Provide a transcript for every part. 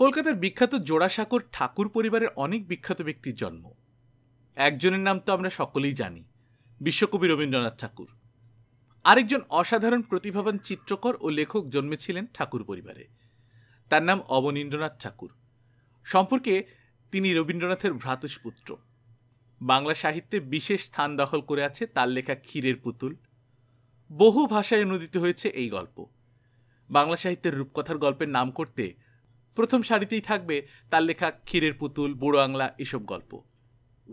কলকাতার বিখ্যাত জোড়াসাঁকোর ঠাকুর পরিবারের অনেক বিখ্যাত ব্যক্তির জন্ম একজনের নাম তো আমরা সকলেই জানি বিশ্বকবি রবীন্দ্রনাথ ঠাকুর আরেকজন অসাধারণ প্রতিভাবান চিত্রকর ও লেখক জন্মেছিলেন ঠাকুর পরিবারে তার নাম অবনীন্দ্রনাথ ঠাকুর সম্পর্কে তিনি রবীন্দ্রনাথের ভ্রাতুষ্পুত্র বাংলা সাহিত্যে বিশেষ স্থান দখল করে আছে তার লেখা ক্ষীরের পুতুল বহু ভাষায় অনুদিত হয়েছে এই গল্প বাংলা সাহিত্যের রূপকথার গল্পের নাম করতে প্রথম সারিতেই থাকবে তার লেখা ক্ষীরের পুতুল বুড়ো আংলা এসব গল্প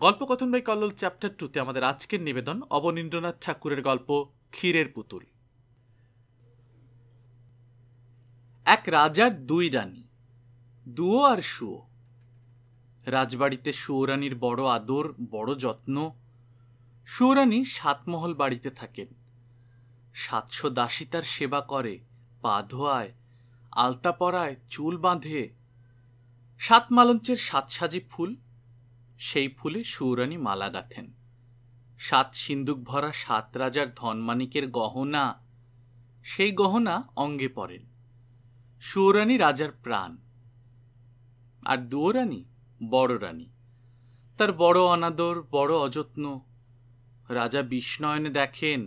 গল্প কথন ভাই কল্লোল চ্যাপ্টার টুতে আমাদের আজকের নিবেদন অবনীন্দ্রনাথ ঠাকুরের গল্প ক্ষীরের পুতুল এক রাজার দুই রানী দুও আর সুও রাজবাড়িতে সুয়োরানীর বড় আদর বড় যত্ন সুয়োরানী সাতমহল বাড়িতে থাকেন সাতশো দাসী তার সেবা করে পা ধোয়ায় আলতা পরায় চুল বাঁধে সাত সাত সাজি ফুল সেই ফুলে সুরানি মালা গাথেন সাত সিন্দুক ভরা সাত রাজার ধনমানিকের গহনা সেই গহনা অঙ্গে পড়েন সুরানি রাজার প্রাণ আর দুয়োরানী বড় রানী তার বড় অনাদর বড় অযত্ন রাজা বিষ্ণয়নে দেখেন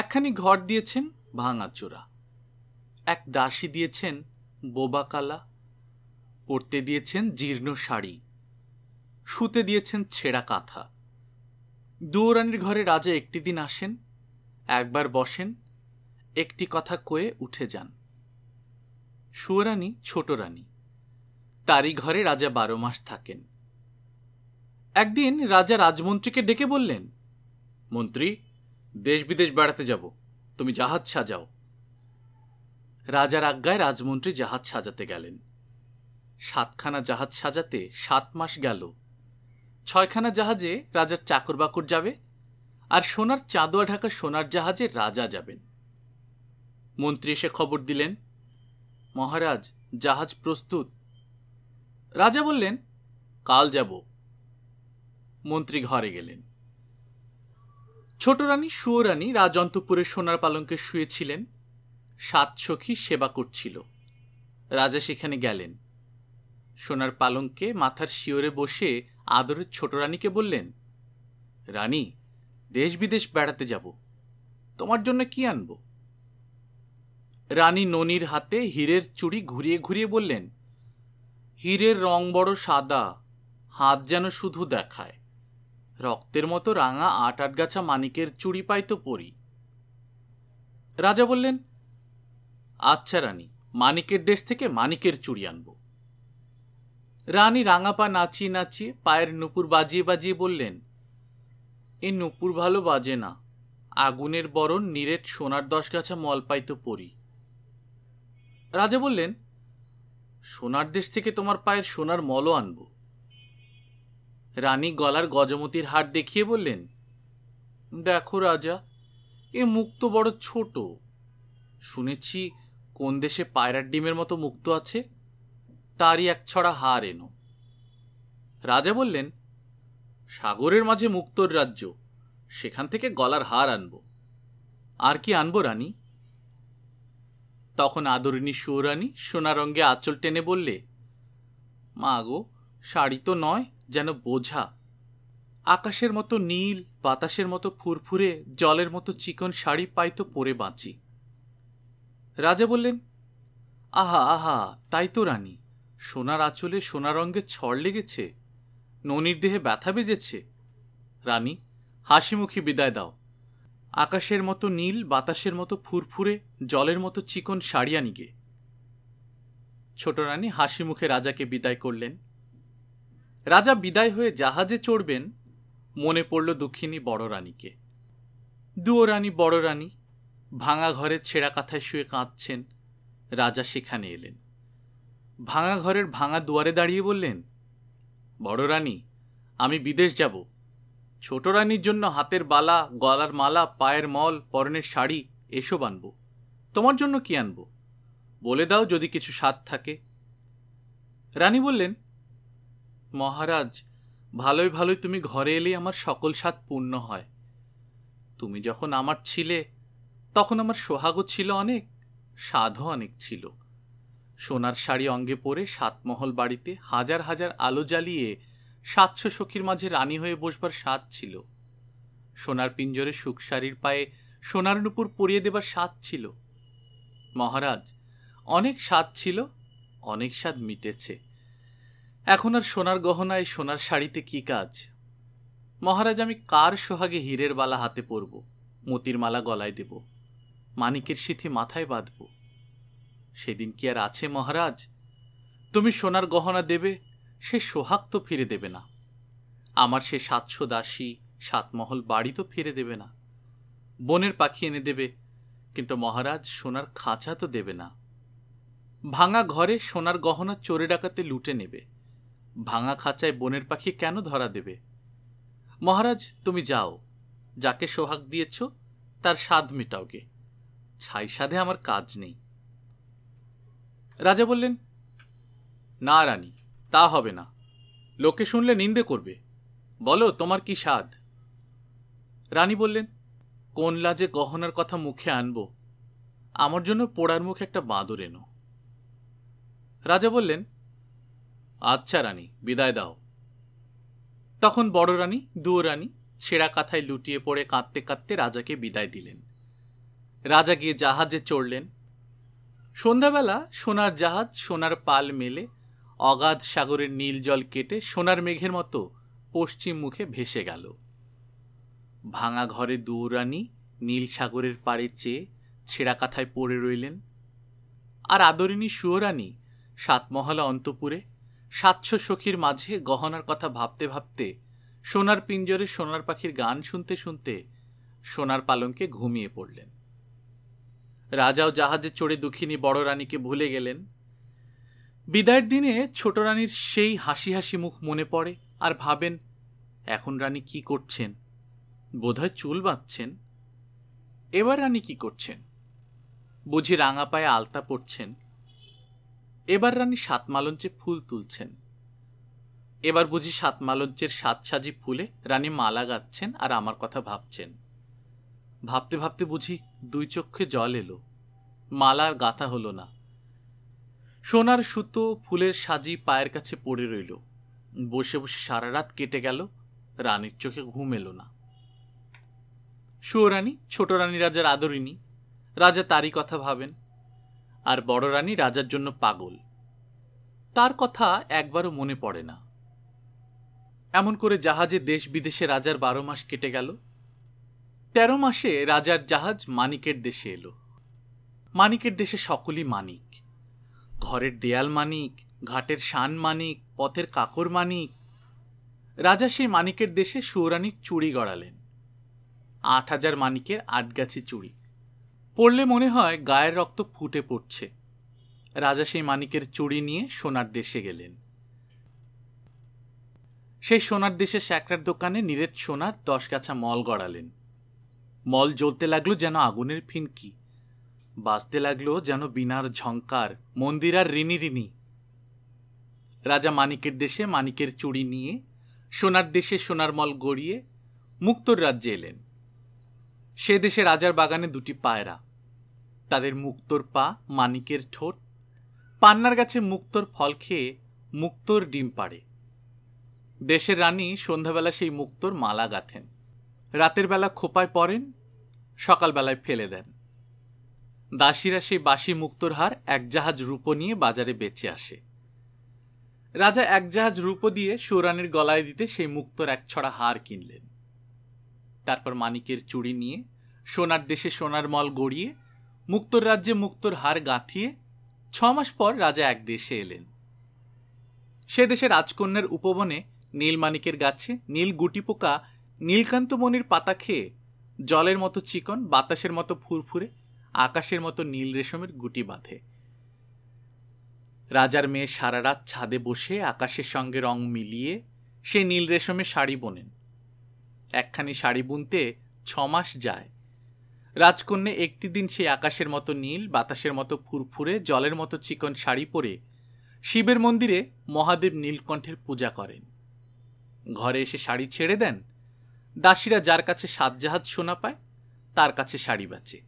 একখানি ঘর দিয়েছেন ভাঙাচোরা এক দাসী দিয়েছেন বোবাকালা পরতে দিয়েছেন জীর্ণ শাড়ি শুতে দিয়েছেন ছেঁড়া কাঁথা দুয়োরানির ঘরে রাজা একটি দিন আসেন একবার বসেন একটি কথা কয়ে উঠে যান সুয়রানী ছোট রানী তারই ঘরে রাজা বারো মাস থাকেন একদিন রাজা রাজমন্ত্রীকে ডেকে বললেন মন্ত্রী দেশ বিদেশ বেড়াতে যাব তুমি জাহাজ সাজাও রাজার আজ্ঞায় রাজমন্ত্রী জাহাজ সাজাতে গেলেন সাতখানা জাহাজ সাজাতে সাত মাস গেল ছয়খানা জাহাজে রাজার চাকর বাকর যাবে আর সোনার চাঁদোয়া ঢাকা সোনার জাহাজে রাজা যাবেন মন্ত্রী এসে খবর দিলেন মহারাজ জাহাজ প্রস্তুত রাজা বললেন কাল যাব মন্ত্রী ঘরে গেলেন ছোট রানী সুয়রানী রাজন্তপুরের সোনার পালঙ্কে শুয়েছিলেন সাত সখী সেবা করছিল রাজা সেখানে গেলেন সোনার পালঙ্কে মাথার শিওরে বসে আদরের ছোট রানীকে বললেন রানী দেশ বিদেশ বেড়াতে যাব তোমার জন্য কি আনব রানী ননির হাতে হীরের চুড়ি ঘুরিয়ে ঘুরিয়ে বললেন হীরের রং বড় সাদা হাত যেন শুধু দেখায় রক্তের মতো রাঙা আট আটগাছা মানিকের চুড়ি পাইতো পরি রাজা বললেন আচ্ছা রানী মানিকের দেশ থেকে মানিকের চুড়ি আনব রানী রাঙাপা নাচিয়ে নাচিয়ে পায়ের নুপুর বাজিয়ে বাজিয়ে বললেন এ নুপুর ভালো বাজে না আগুনের বরণ নিরেট সোনার দশ গাছা পাই তো পড়ি রাজা বললেন সোনার দেশ থেকে তোমার পায়ের সোনার মলও আনব রানী গলার গজমতির হাট দেখিয়ে বললেন দেখো রাজা এ মুক্ত বড় ছোট শুনেছি কোন দেশে পায়রার ডিমের মতো মুক্ত আছে তারই এক ছড়া হার এনো রাজা বললেন সাগরের মাঝে মুক্তর রাজ্য সেখান থেকে গলার হার আনব আর কি আনবো রানী তখন আদরিণী সুরানী সোনা রঙে আঁচল টেনে বললে মা গো শাড়ি তো নয় যেন বোঝা আকাশের মতো নীল বাতাসের মতো ফুরফুরে জলের মতো চিকন শাড়ি পাই তো পরে বাঁচি রাজা বললেন আহা আহা তাই তো রানী সোনার আঁচলে সোনা রঙের ছড় লেগেছে ননির দেহে ব্যথা বেজেছে রানী হাসিমুখী বিদায় দাও আকাশের মতো নীল বাতাসের মতো ফুরফুরে জলের মতো চিকন সারিয়া নিগে ছোট রানী হাসি মুখে রাজাকে বিদায় করলেন রাজা বিদায় হয়ে জাহাজে চড়বেন মনে পড়ল দুঃখিনী বড় রানীকে দুও রানী বড় রানী ভাঙা ঘরের ছেঁড়া কাঁথায় শুয়ে কাঁদছেন রাজা সেখানে এলেন ভাঙা ঘরের ভাঙা দুয়ারে দাঁড়িয়ে বললেন বড় রানী আমি বিদেশ যাব ছোট রানীর জন্য হাতের বালা গলার মালা পায়ের মল পরনের শাড়ি এসব আনব তোমার জন্য কি আনবো বলে দাও যদি কিছু স্বাদ থাকে রানী বললেন মহারাজ ভালোই ভালোই তুমি ঘরে এলেই আমার সকল স্বাদ পূর্ণ হয় তুমি যখন আমার ছিলে তখন আমার সোহাগও ছিল অনেক সাধও অনেক ছিল সোনার শাড়ি অঙ্গে পরে সাতমহল বাড়িতে হাজার হাজার আলো জ্বালিয়ে সাতশো সখীর মাঝে রানী হয়ে বসবার স্বাদ ছিল সোনার পিঞ্জরে সুখ শাড়ির পায়ে সোনার নুপুর পরিয়ে দেবার স্বাদ ছিল মহারাজ অনেক স্বাদ ছিল অনেক স্বাদ মিটেছে এখন আর সোনার গহনায় সোনার শাড়িতে কি কাজ মহারাজ আমি কার সোহাগে হীরের বালা হাতে পরব মতির মালা গলায় দেবো মানিকের সিথি মাথায় বাঁধব সেদিন কি আর আছে মহারাজ তুমি সোনার গহনা দেবে সে সোহাগ তো ফিরে দেবে না আমার সে সাতশো দাসী সাতমহল বাড়ি তো ফিরে দেবে না বনের পাখি এনে দেবে কিন্তু মহারাজ সোনার খাঁচা তো দেবে না ভাঙা ঘরে সোনার গহনা চোরে ডাকাতে লুটে নেবে ভাঙা খাঁচায় বনের পাখি কেন ধরা দেবে মহারাজ তুমি যাও যাকে সোহাগ দিয়েছ তার স্বাদ মেটাওগে ছাই সাধে আমার কাজ নেই রাজা বললেন না রানী তা হবে না লোকে শুনলে নিন্দে করবে বলো তোমার কি স্বাদ রানী বললেন কোন লাজে গহনার কথা মুখে আনব আমার জন্য পোড়ার মুখে একটা বাঁদর এনো রাজা বললেন আচ্ছা রানী বিদায় দাও তখন বড় রানী দুও রানী ছেঁড়া কাথায় লুটিয়ে পড়ে কাঁদতে কাঁদতে রাজাকে বিদায় দিলেন রাজা গিয়ে জাহাজে চড়লেন সন্ধ্যাবেলা সোনার জাহাজ সোনার পাল মেলে অগাধ সাগরের নীল জল কেটে সোনার মেঘের মতো পশ্চিম মুখে ভেসে গেল ভাঙা ঘরে দৌরানি নীল সাগরের পাড়ে চেয়ে ছেঁড়া কাথায় পড়ে রইলেন আর আদরিনী সুয়রানী সাতমহলা অন্তপুরে সাতশো সখীর মাঝে গহনার কথা ভাবতে ভাবতে সোনার পিঞ্জরে সোনার পাখির গান শুনতে শুনতে সোনার পালঙ্কে ঘুমিয়ে পড়লেন রাজাও জাহাজে চড়ে দুঃখিনী বড় রানীকে ভুলে গেলেন বিদায়ের দিনে ছোট রানীর সেই হাসি হাসি মুখ মনে পড়ে আর ভাবেন এখন রানী কি করছেন বোধহয় চুল বাঁধছেন এবার রানী কি করছেন বুঝি রাঙা পায়ে আলতা পড়ছেন এবার রানী সাতমালঞ্চে ফুল তুলছেন এবার বুঝি সাতমালঞ্চের সাত সাজি ফুলে রানী মালা গাচ্ছেন আর আমার কথা ভাবছেন ভাবতে ভাবতে বুঝি দুই চক্ষে জল এলো মালার গাথা হলো না সোনার সুতো ফুলের সাজি পায়ের কাছে পড়ে রইল বসে বসে সারা রাত কেটে গেল রানীর চোখে ঘুম এলো না সুয়রানী ছোট রানী রাজার আদরিনী রাজা তারই কথা ভাবেন আর বড় রানী রাজার জন্য পাগল তার কথা একবারও মনে পড়ে না এমন করে জাহাজে দেশ বিদেশে রাজার বারো মাস কেটে গেল তেরো মাসে রাজার জাহাজ মানিকের দেশে এলো মানিকের দেশে সকলই মানিক ঘরের দেয়াল মানিক ঘাটের শান মানিক পথের কাকর মানিক রাজা সেই মানিকের দেশে সুরানির চুড়ি গড়ালেন আট হাজার মানিকের আটগাছি চুড়ি পড়লে মনে হয় গায়ের রক্ত ফুটে পড়ছে রাজা সেই মানিকের চুড়ি নিয়ে সোনার দেশে গেলেন সেই সোনার দেশে স্যাকরার দোকানে নিরেট সোনার দশ গাছা মল গড়ালেন মল জ্বলতে লাগলো যেন আগুনের ফিনকি বাজতে লাগলো যেন বিনার ঝঙ্কার মন্দির আর ঋণী ঋণী রাজা মানিকের দেশে মানিকের চুড়ি নিয়ে সোনার দেশে সোনার মল গড়িয়ে মুক্তর রাজ্যে এলেন সে দেশে রাজার বাগানে দুটি পায়রা তাদের মুক্তর পা মানিকের ঠোঁট পান্নার গাছে মুক্তর ফল খেয়ে মুক্তর ডিম পাড়ে দেশের রানী সন্ধ্যাবেলা সেই মুক্তর মালা গাঁথেন রাতের বেলা খোপায় পড়েন সকালবেলায় ফেলে দেন দাসীরা সেই বাসি মুক্তর হার এক জাহাজ রূপো নিয়ে বাজারে বেঁচে আসে রাজা এক জাহাজ রূপো দিয়ে সৌরানের গলায় দিতে সেই মুক্তর এক ছড়া হার কিনলেন তারপর মানিকের চুড়ি নিয়ে সোনার দেশে সোনার মল গড়িয়ে মুক্তর রাজ্যে মুক্তর হার গাঁথিয়ে ছ মাস পর রাজা এক দেশে এলেন সে দেশে রাজকন্যার উপবনে নীলমানিকের গাছে নীল গুটি পোকা নীলকান্তমণির পাতা খেয়ে জলের মতো চিকন বাতাসের মতো ফুরফুরে আকাশের মতো নীল রেশমের গুটি বাঁধে রাজার মেয়ে সারা রাত ছাদে বসে আকাশের সঙ্গে রং মিলিয়ে সে নীল রেশমে শাড়ি বোনেন একখানি শাড়ি বুনতে ছমাস যায় রাজকন্যে একটি দিন সে আকাশের মতো নীল বাতাসের মতো ফুরফুরে জলের মতো চিকন শাড়ি পরে শিবের মন্দিরে মহাদেব নীলকণ্ঠের পূজা করেন ঘরে এসে শাড়ি ছেড়ে দেন দাসীরা যার কাছে সাত জাহাজ সোনা পায় তার কাছে শাড়ি বাঁচে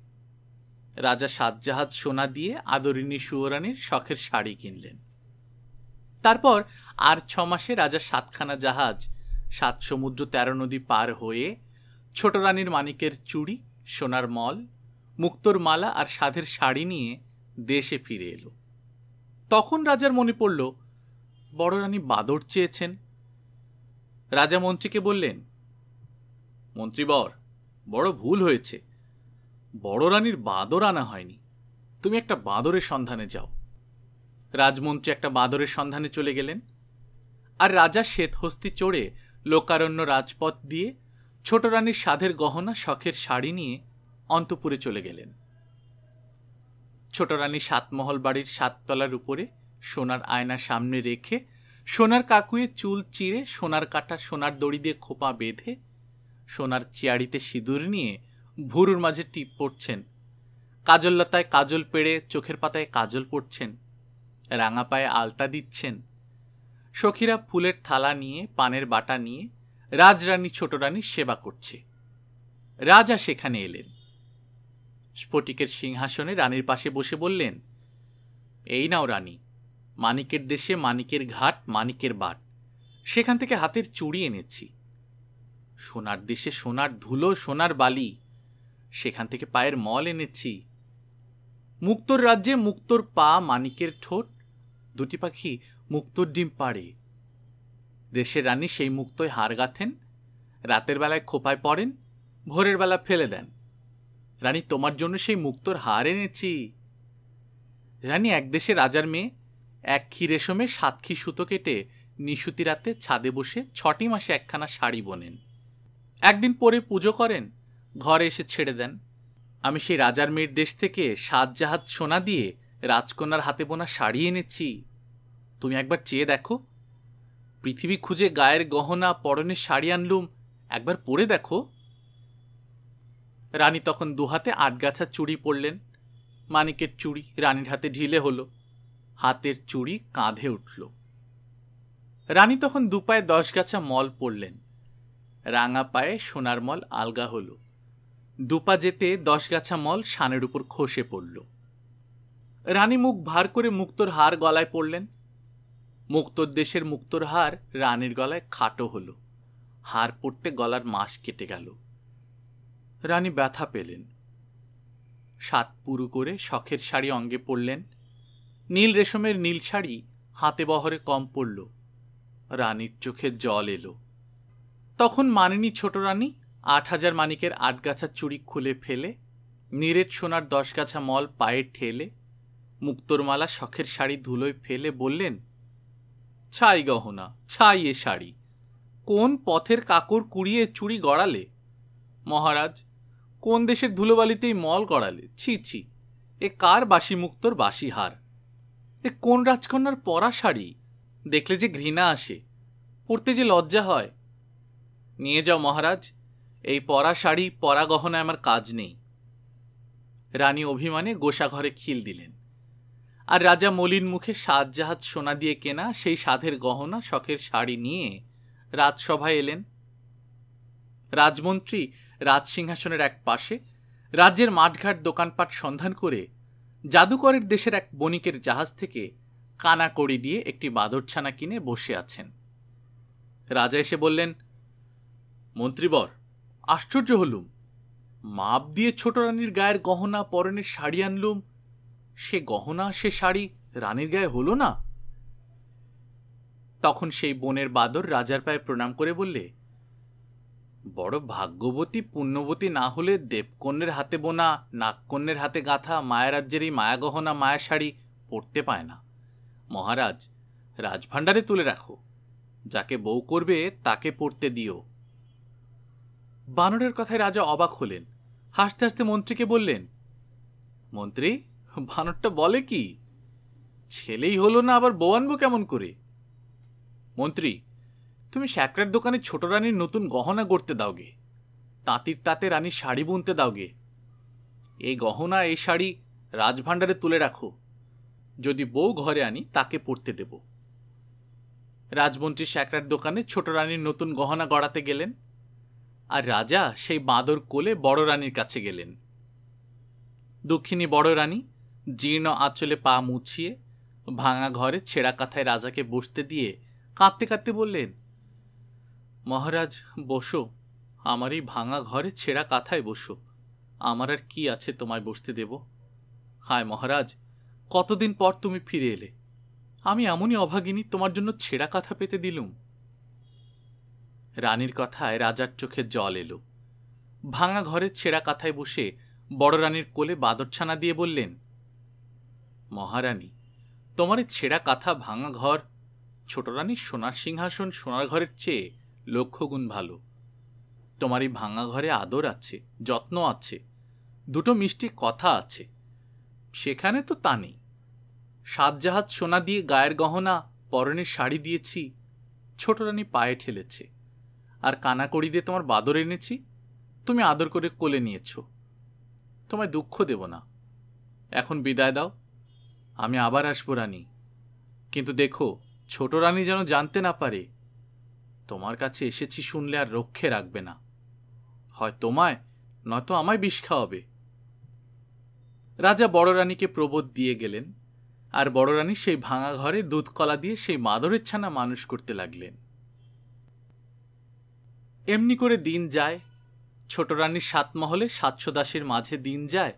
রাজা সাত জাহাজ সোনা দিয়ে আদরিণী সুয়রানির শখের শাড়ি কিনলেন তারপর আর ছ মাসে রাজা সাতখানা জাহাজ সাত সমুদ্র তেরো নদী পার হয়ে ছোট রানীর মানিকের চুড়ি সোনার মল মুক্তোর মালা আর সাধের শাড়ি নিয়ে দেশে ফিরে এলো তখন রাজার মনে পড়ল বড় রানী বাদর চেয়েছেন রাজা মন্ত্রীকে বললেন মন্ত্রীবর বড় ভুল হয়েছে বড় রানীর বাঁদর আনা হয়নি তুমি একটা বাঁদরের সন্ধানে যাও রাজমন্ত্রী একটা বাঁদরের সন্ধানে চলে গেলেন আর রাজা শ্বেতহস্তি চড়ে লোকারণ্য রাজপথ দিয়ে ছোট রানীর সাধের গহনা শখের শাড়ি নিয়ে অন্তপুরে চলে গেলেন ছোট রানী সাতমহল বাড়ির সাততলার উপরে সোনার আয়না সামনে রেখে সোনার কাকুয়ে চুল চিরে সোনার কাটা সোনার দড়ি দিয়ে খোপা বেঁধে সোনার চেয়ারিতে সিঁদুর নিয়ে ভুরুর মাঝে টিপ পড়ছেন কাজললতায় কাজল পেড়ে চোখের পাতায় কাজল পড়ছেন রাঙা পায়ে আলতা দিচ্ছেন সখীরা ফুলের থালা নিয়ে পানের বাটা নিয়ে রাজরানী ছোট রানীর সেবা করছে রাজা সেখানে এলেন স্ফটিকের সিংহাসনে রানীর পাশে বসে বললেন এই নাও রানী মানিকের দেশে মানিকের ঘাট মানিকের বাট সেখান থেকে হাতের চুড়ি এনেছি সোনার দেশে সোনার ধুলো সোনার বালি সেখান থেকে পায়ের মল এনেছি মুক্তর রাজ্যে মুক্তর পা মানিকের ঠোঁট দুটি পাখি মুক্তর ডিম পাড়ে দেশের রানী সেই মুক্তই হার গাঁথেন রাতের বেলায় খোপায় পড়েন ভোরের বেলা ফেলে দেন রানী তোমার জন্য সেই মুক্তর হার এনেছি রানী এক দেশে রাজার মেয়ে এক খি রেশমে সাতক্ষী সুতো কেটে নিশুতি রাতে ছাদে বসে ছটি মাসে একখানা শাড়ি বোনেন একদিন পরে পুজো করেন ঘরে এসে ছেড়ে দেন আমি সেই রাজার মেয়ের দেশ থেকে সাত জাহাজ সোনা দিয়ে রাজকন্যার হাতে বোনা শাড়ি এনেছি তুমি একবার চেয়ে দেখো পৃথিবী খুঁজে গায়ের গহনা পরনে শাড়ি আনলুম একবার পরে দেখো রানী তখন দুহাতে আটগাছা চুড়ি পরলেন মানিকের চুড়ি রানীর হাতে ঢিলে হলো হাতের চুড়ি কাঁধে উঠল রানী তখন দুপায়ে দশ গাছা মল পড়লেন রাঙা পায়ে সোনার মল আলগা হলো দুপা যেতে দশগাছা মল শানের উপর খসে পড়ল রানী মুখ ভার করে মুক্তর হার গলায় পড়লেন মুক্তর দেশের মুক্তর হার রানীর গলায় খাটো হলো হার পড়তে গলার মাস কেটে গেল রানী ব্যথা পেলেন সাত পুরু করে শখের শাড়ি অঙ্গে পড়লেন নীল রেশমের নীল শাড়ি হাতে বহরে কম পড়ল রানীর চোখে জল এলো তখন মানিনী ছোট রানী আট হাজার মানিকের আটগাছা চুরি খুলে ফেলে নিরেট সোনার দশগাছা মল পায়ে ঠেলে মালা শখের শাড়ি ধুলোয় ফেলে বললেন ছাই গহনা ছাই এ শাড়ি কোন পথের কাকর কুড়িয়ে চুরি গড়ালে মহারাজ কোন দেশের ধুলোবালিতেই মল গড়ালে ছি ছি এ কার বাসি মুক্তর বাসি হার এ কোন রাজকন্যার পরা শাড়ি দেখলে যে ঘৃণা আসে পড়তে যে লজ্জা হয় নিয়ে যাও মহারাজ এই পরা শাড়ি পরা গহনায় আমার কাজ নেই রানী অভিমানে গোসাঘরে খিল দিলেন আর রাজা মলিন মুখে সাতজাহাজ সোনা দিয়ে কেনা সেই সাধের গহনা শখের শাড়ি নিয়ে রাজসভায় এলেন রাজমন্ত্রী রাজসিংহাসনের এক পাশে রাজ্যের মাঠঘাট দোকানপাট সন্ধান করে জাদুকরের দেশের এক বণিকের জাহাজ থেকে কানাকড়ি দিয়ে একটি বাদরছানা কিনে বসে আছেন রাজা এসে বললেন মন্ত্রীবর আশ্চর্য হলুম মাপ দিয়ে ছোট রানীর গায়ের গহনা পরনের শাড়ি আনলুম সে গহনা সে শাড়ি রানীর গায়ে হলো না তখন সেই বনের বাদর রাজার পায়ে প্রণাম করে বললে বড় ভাগ্যবতী পুণ্যবতী না হলে দেবকন্যের হাতে বোনা নাগকন্যের হাতে গাঁথা মায়ারাজ্যের এই মায়াগহনা মায়া শাড়ি পরতে পায় না মহারাজ রাজভাণ্ডারে তুলে রাখো যাকে বউ করবে তাকে পড়তে দিও বানরের কথায় রাজা অবাক হলেন হাসতে হাসতে মন্ত্রীকে বললেন মন্ত্রী বানরটা বলে কি ছেলেই হলো না আবার বউ আনবো কেমন করে মন্ত্রী তুমি স্যাকরার দোকানে ছোট রানীর নতুন গহনা গড়তে দাওগে তাঁতির তাঁতে রানীর শাড়ি বুনতে দাওগে এই গহনা এই শাড়ি রাজভাণ্ডারে তুলে রাখো যদি বউ ঘরে আনি তাকে পড়তে দেব রাজমন্ত্রী স্যাকরার দোকানে ছোট রানীর নতুন গহনা গড়াতে গেলেন আর রাজা সেই বাঁদর কোলে বড় রানীর কাছে গেলেন দক্ষিণী বড় রানী জীর্ণ আঁচলে পা মুছিয়ে ভাঙা ঘরে ছেঁড়া কাথায় রাজাকে বসতে দিয়ে কাঁদতে কাঁদতে বললেন মহারাজ বসো আমার এই ভাঙা ঘরে ছেঁড়া কাথায় বসো আমার আর কি আছে তোমায় বসতে দেব হায় মহারাজ কতদিন পর তুমি ফিরে এলে আমি এমনই অভাগিনী তোমার জন্য ছেঁড়া কাঁথা পেতে দিলুম রানীর কথায় রাজার চোখে জল এলো ভাঙা ঘরের ছেঁড়া কাথায় বসে বড় রানীর কোলে বাদরছানা দিয়ে বললেন মহারানী তোমার ছেঁড়া কাঁথা ভাঙা ঘর ছোট রানীর সোনার সিংহাসন সোনার ঘরের চেয়ে লক্ষ্যগুণ ভালো তোমার এই ভাঙা ঘরে আদর আছে যত্ন আছে দুটো মিষ্টি কথা আছে সেখানে তো তা নেই সাতজাহাজ সোনা দিয়ে গায়ের গহনা পরনের শাড়ি দিয়েছি ছোট রানী পায়ে ঠেলেছে আর কানাকড়ি দিয়ে তোমার বাদর এনেছি তুমি আদর করে কোলে নিয়েছ তোমায় দুঃখ দেব না এখন বিদায় দাও আমি আবার আসবো রানী কিন্তু দেখো ছোট রানী যেন জানতে না পারে তোমার কাছে এসেছি শুনলে আর রক্ষে রাখবে না হয় তোমায় নয়তো আমায় বিষ খাওয়াবে রাজা বড় রানীকে প্রবোধ দিয়ে গেলেন আর বড় রানী সেই ভাঙা ঘরে দুধ কলা দিয়ে সেই মাদরের ছানা মানুষ করতে লাগলেন এমনি করে দিন যায় ছোট রানীর সাত মহলে সাতশো দাসের মাঝে দিন যায়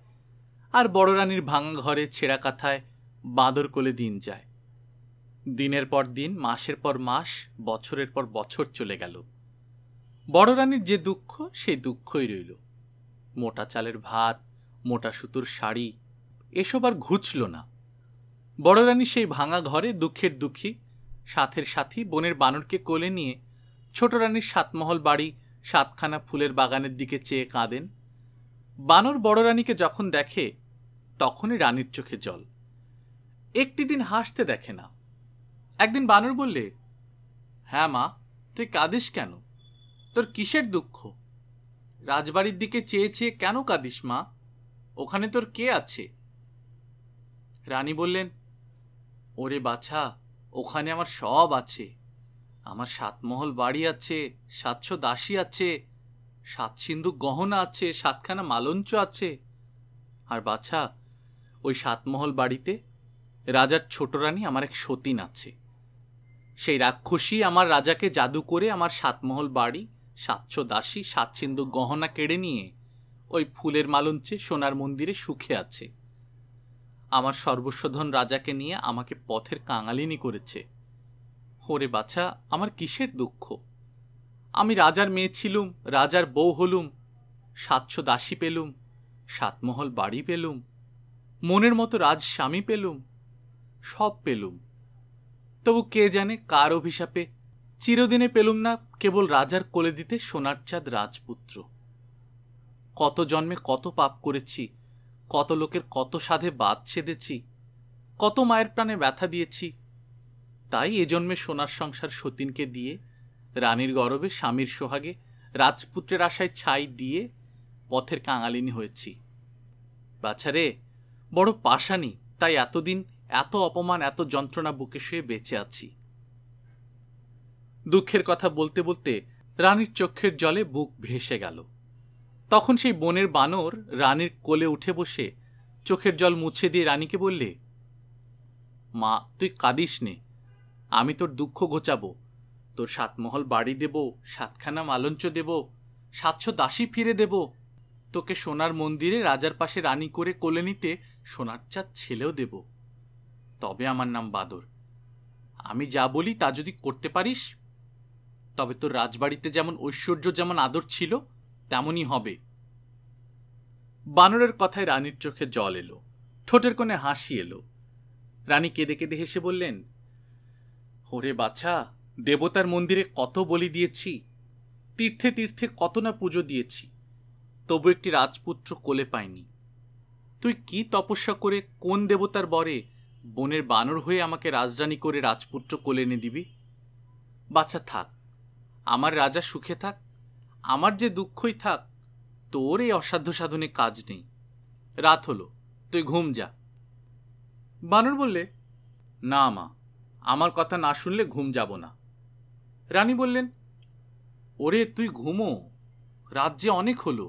আর বড় রানীর ভাঙা ঘরে ছেঁড়া কাথায় বাঁদর কোলে দিন যায় দিনের পর দিন মাসের পর মাস বছরের পর বছর চলে গেল বড় রানীর যে দুঃখ সেই দুঃখই রইল মোটা চালের ভাত মোটা সুতোর শাড়ি এসব আর ঘুচল না বড় রানী সেই ভাঙা ঘরে দুঃখের দুঃখী সাথের সাথী বোনের বানরকে কোলে নিয়ে ছোট রানীর সাতমহল বাড়ি সাতখানা ফুলের বাগানের দিকে চেয়ে কাঁদেন বানর বড় রানীকে যখন দেখে তখনই রানীর চোখে জল একটি দিন হাসতে দেখে না একদিন বানর বললে হ্যাঁ মা তুই কাঁদিস কেন তোর কিসের দুঃখ রাজবাড়ির দিকে চেয়ে চেয়ে কেন কাঁদিস মা ওখানে তোর কে আছে রানী বললেন ওরে বাছা ওখানে আমার সব আছে আমার সাতমহল বাড়ি আছে সাতশো দাসী আছে সাত সিন্ধু গহনা আছে সাতখানা মালঞ্চ আছে আর বাছা ওই সাতমহল বাড়িতে রাজার ছোট রানী আমার এক সতীন আছে সেই রাক্ষসী আমার রাজাকে জাদু করে আমার সাতমহল বাড়ি সাতশো দাসী সাত সিন্ধু গহনা কেড়ে নিয়ে ওই ফুলের মালঞ্চে সোনার মন্দিরে সুখে আছে আমার সর্বস্বধন রাজাকে নিয়ে আমাকে পথের কাঙালিনী করেছে হরে বাছা আমার কিসের দুঃখ আমি রাজার মেয়ে ছিলুম রাজার বউ হলুম সাতশো দাসী পেলুম সাতমহল বাড়ি পেলুম মনের মতো রাজ স্বামী পেলুম সব পেলুম তবু কে জানে কার অভিশাপে চিরদিনে পেলুম না কেবল রাজার কোলে দিতে সোনার চাঁদ রাজপুত্র কত জন্মে কত পাপ করেছি কত লোকের কত সাধে বাদ ছেদেছি কত মায়ের প্রাণে ব্যথা দিয়েছি তাই এ জন্মে সোনার সংসার সতীনকে দিয়ে রানীর গরবে স্বামীর সোহাগে রাজপুত্রের আশায় ছাই দিয়ে পথের কাঙালিনী হয়েছি বাছারে বড় পাশানি তাই এতদিন এত অপমান এত যন্ত্রণা বুকে শুয়ে বেঁচে আছি দুঃখের কথা বলতে বলতে রানীর চোখের জলে বুক ভেসে গেল তখন সেই বনের বানর রানীর কোলে উঠে বসে চোখের জল মুছে দিয়ে রানীকে বললে মা তুই কাঁদিস নে আমি তোর দুঃখ ঘোচাবো তোর সাতমহল বাড়ি দেব সাতখানা মালঞ্চ দেব সাতশো দাসী ফিরে দেব তোকে সোনার মন্দিরে রাজার পাশে রানী করে কোলে নিতে সোনার চাঁদ ছেলেও দেব তবে আমার নাম বাদর আমি যা বলি তা যদি করতে পারিস তবে তোর রাজবাড়িতে যেমন ঐশ্বর্য যেমন আদর ছিল তেমনই হবে বানরের কথায় রানীর চোখে জল এলো ঠোঁটের কোণে হাসি এলো রানী কেঁদে কেঁদে হেসে বললেন ওরে বাছা দেবতার মন্দিরে কত বলি দিয়েছি তীর্থে তীর্থে কত না পুজো দিয়েছি তবু একটি রাজপুত্র কোলে পাইনি তুই কি তপস্যা করে কোন দেবতার বরে বনের বানর হয়ে আমাকে রাজরানী করে রাজপুত্র কোলে এনে দিবি বাছা থাক আমার রাজা সুখে থাক আমার যে দুঃখই থাক তোর এই অসাধ্য সাধনে কাজ নেই রাত হলো তুই ঘুম যা বানর বললে না মা আমার কথা না শুনলে ঘুম যাব না রানী বললেন ওরে তুই ঘুমো রাত যে অনেক হলো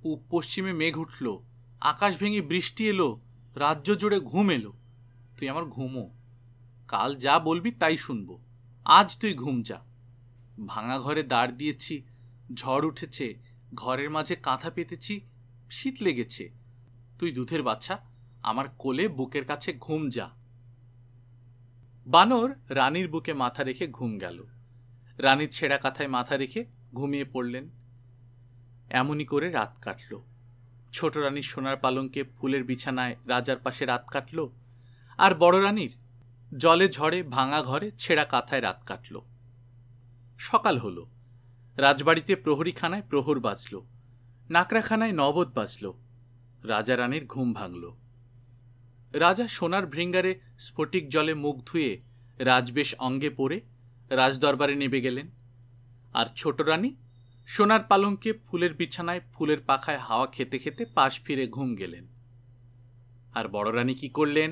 পূব পশ্চিমে মেঘ উঠল আকাশ ভেঙে বৃষ্টি এলো রাজ্য জুড়ে ঘুম এলো তুই আমার ঘুমো কাল যা বলবি তাই শুনবো আজ তুই ঘুম যা ভাঙা ঘরে দাঁড় দিয়েছি ঝড় উঠেছে ঘরের মাঝে কাঁথা পেতেছি শীত লেগেছে তুই দুধের বাচ্চা আমার কোলে বুকের কাছে ঘুম যা বানর রানীর বুকে মাথা রেখে ঘুম গেল রানীর ছেঁড়া কাথায় মাথা রেখে ঘুমিয়ে পড়লেন এমনই করে রাত কাটল ছোট রানীর সোনার পালঙ্কে ফুলের বিছানায় রাজার পাশে রাত কাটল আর বড় রানীর জলে ঝড়ে ভাঙা ঘরে ছেঁড়া কাথায় রাত কাটল সকাল হল রাজবাড়িতে প্রহরীখানায় প্রহর বাজল নাকড়াখানায় নবদ বাজল রাজা রানীর ঘুম ভাঙল রাজা সোনার ভৃঙ্গারে স্ফটিক জলে মুখ ধুয়ে রাজবেশ অঙ্গে পরে রাজদরবারে নেবে গেলেন আর ছোট রানী সোনার পালঙ্কে ফুলের বিছানায় ফুলের পাখায় হাওয়া খেতে খেতে পাশ ফিরে ঘুম গেলেন আর বড় রানী কি করলেন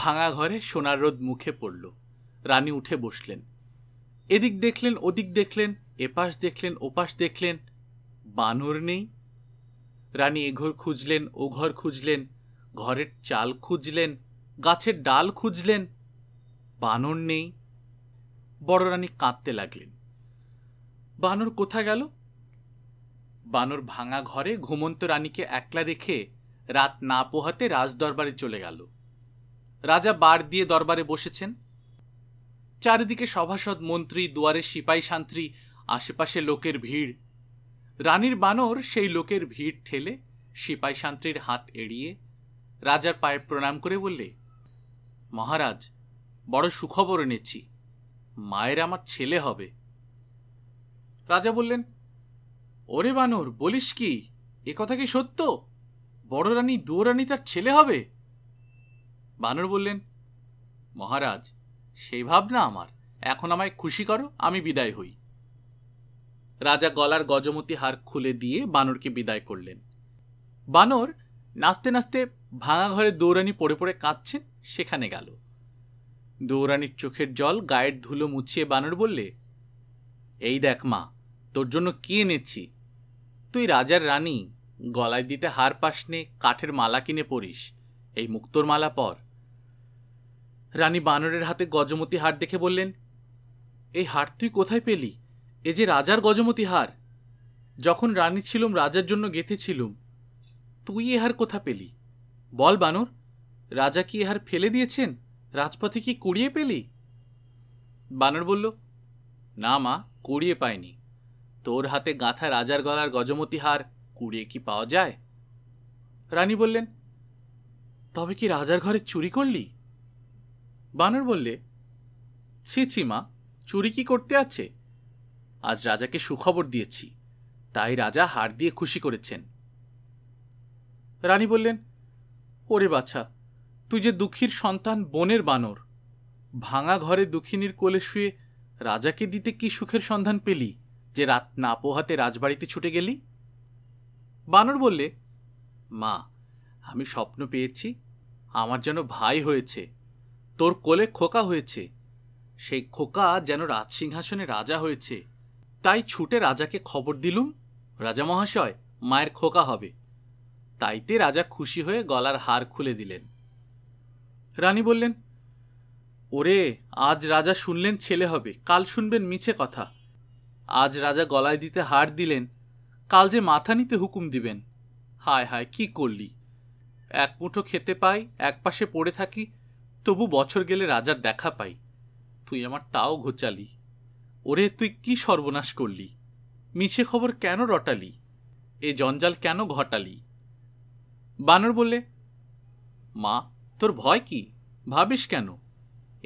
ভাঙা ঘরে সোনার রোদ মুখে পড়ল রানী উঠে বসলেন এদিক দেখলেন ওদিক দেখলেন এপাশ দেখলেন ওপাশ দেখলেন বানর নেই রানী এঘর খুঁজলেন ও ঘর খুঁজলেন ঘরের চাল খুঁজলেন গাছের ডাল খুঁজলেন বানর নেই বড় রানী কাঁদতে লাগলেন বানর কোথা গেল বানর ভাঙা ঘরে ঘুমন্ত রানীকে একলা রেখে রাত না পোহাতে রাজদরবারে চলে গেল রাজা বার দিয়ে দরবারে বসেছেন চারিদিকে সভাসদ মন্ত্রী দুয়ারে সিপাই শান্ত্রী আশেপাশে লোকের ভিড় রানীর বানর সেই লোকের ভিড় ঠেলে সিপাই শান্ত্রীর হাত এড়িয়ে রাজার পায়ে প্রণাম করে বললে মহারাজ বড় সুখবর এনেছি মায়ের আমার ছেলে হবে রাজা বললেন ওরে বানর বলিস কি এ কথা কি সত্য বড় রানী রানী তার ছেলে হবে বানর বললেন মহারাজ সেই ভাবনা আমার এখন আমায় খুশি করো আমি বিদায় হই রাজা গলার গজমতি হার খুলে দিয়ে বানরকে বিদায় করলেন বানর নাচতে নাচতে ভাঙা ঘরে দৌরানি পড়ে পড়ে কাঁদছেন সেখানে গেল দৌরানির চোখের জল গায়ের ধুলো মুছিয়ে বানর বললে এই দেখ মা তোর জন্য কি এনেছি তুই রাজার রানী গলায় দিতে হার পাশনে কাঠের মালা কিনে পড়িস এই মুক্তোর মালা পর রানী বানরের হাতে গজমতি হার দেখে বললেন এই হার তুই কোথায় পেলি এ যে রাজার গজমতি হার যখন রানী ছিলুম রাজার জন্য গেঁথেছিলুম তুই এ হার কোথা পেলি বল বানর রাজা কি এহার ফেলে দিয়েছেন রাজপথে কি কুড়িয়ে পেলি বানর বলল না মা কুড়িয়ে পায়নি তোর হাতে গাঁথা রাজার গলার গজমতি হার কুড়িয়ে কি পাওয়া যায় রানী বললেন তবে কি রাজার ঘরে চুরি করলি বানর বললে ছি ছি মা চুরি কি করতে আছে আজ রাজাকে সুখবর দিয়েছি তাই রাজা হার দিয়ে খুশি করেছেন রানী বললেন ওরে বাছা তুই যে দুঃখীর সন্তান বনের বানর ভাঙা ঘরে দুঃখিনীর কোলে শুয়ে রাজাকে দিতে কি সুখের সন্ধান পেলি যে রাত না পোহাতে রাজবাড়িতে ছুটে গেলি বানর বললে মা আমি স্বপ্ন পেয়েছি আমার যেন ভাই হয়েছে তোর কোলে খোকা হয়েছে সেই খোকা যেন রাজসিংহাসনে রাজা হয়েছে তাই ছুটে রাজাকে খবর দিলুম রাজা মহাশয় মায়ের খোকা হবে তাইতে রাজা খুশি হয়ে গলার হার খুলে দিলেন রানী বললেন ওরে আজ রাজা শুনলেন ছেলে হবে কাল শুনবেন মিছে কথা আজ রাজা গলায় দিতে হার দিলেন কাল যে মাথা নিতে হুকুম দিবেন হায় হায় কি করলি এক মুঠো খেতে পাই এক পাশে পড়ে থাকি তবু বছর গেলে রাজার দেখা পাই তুই আমার তাও ঘোচালি ওরে তুই কি সর্বনাশ করলি মিছে খবর কেন রটালি এ জঞ্জাল কেন ঘটালি বানর বললে মা তোর ভয় কি ভাবিস কেন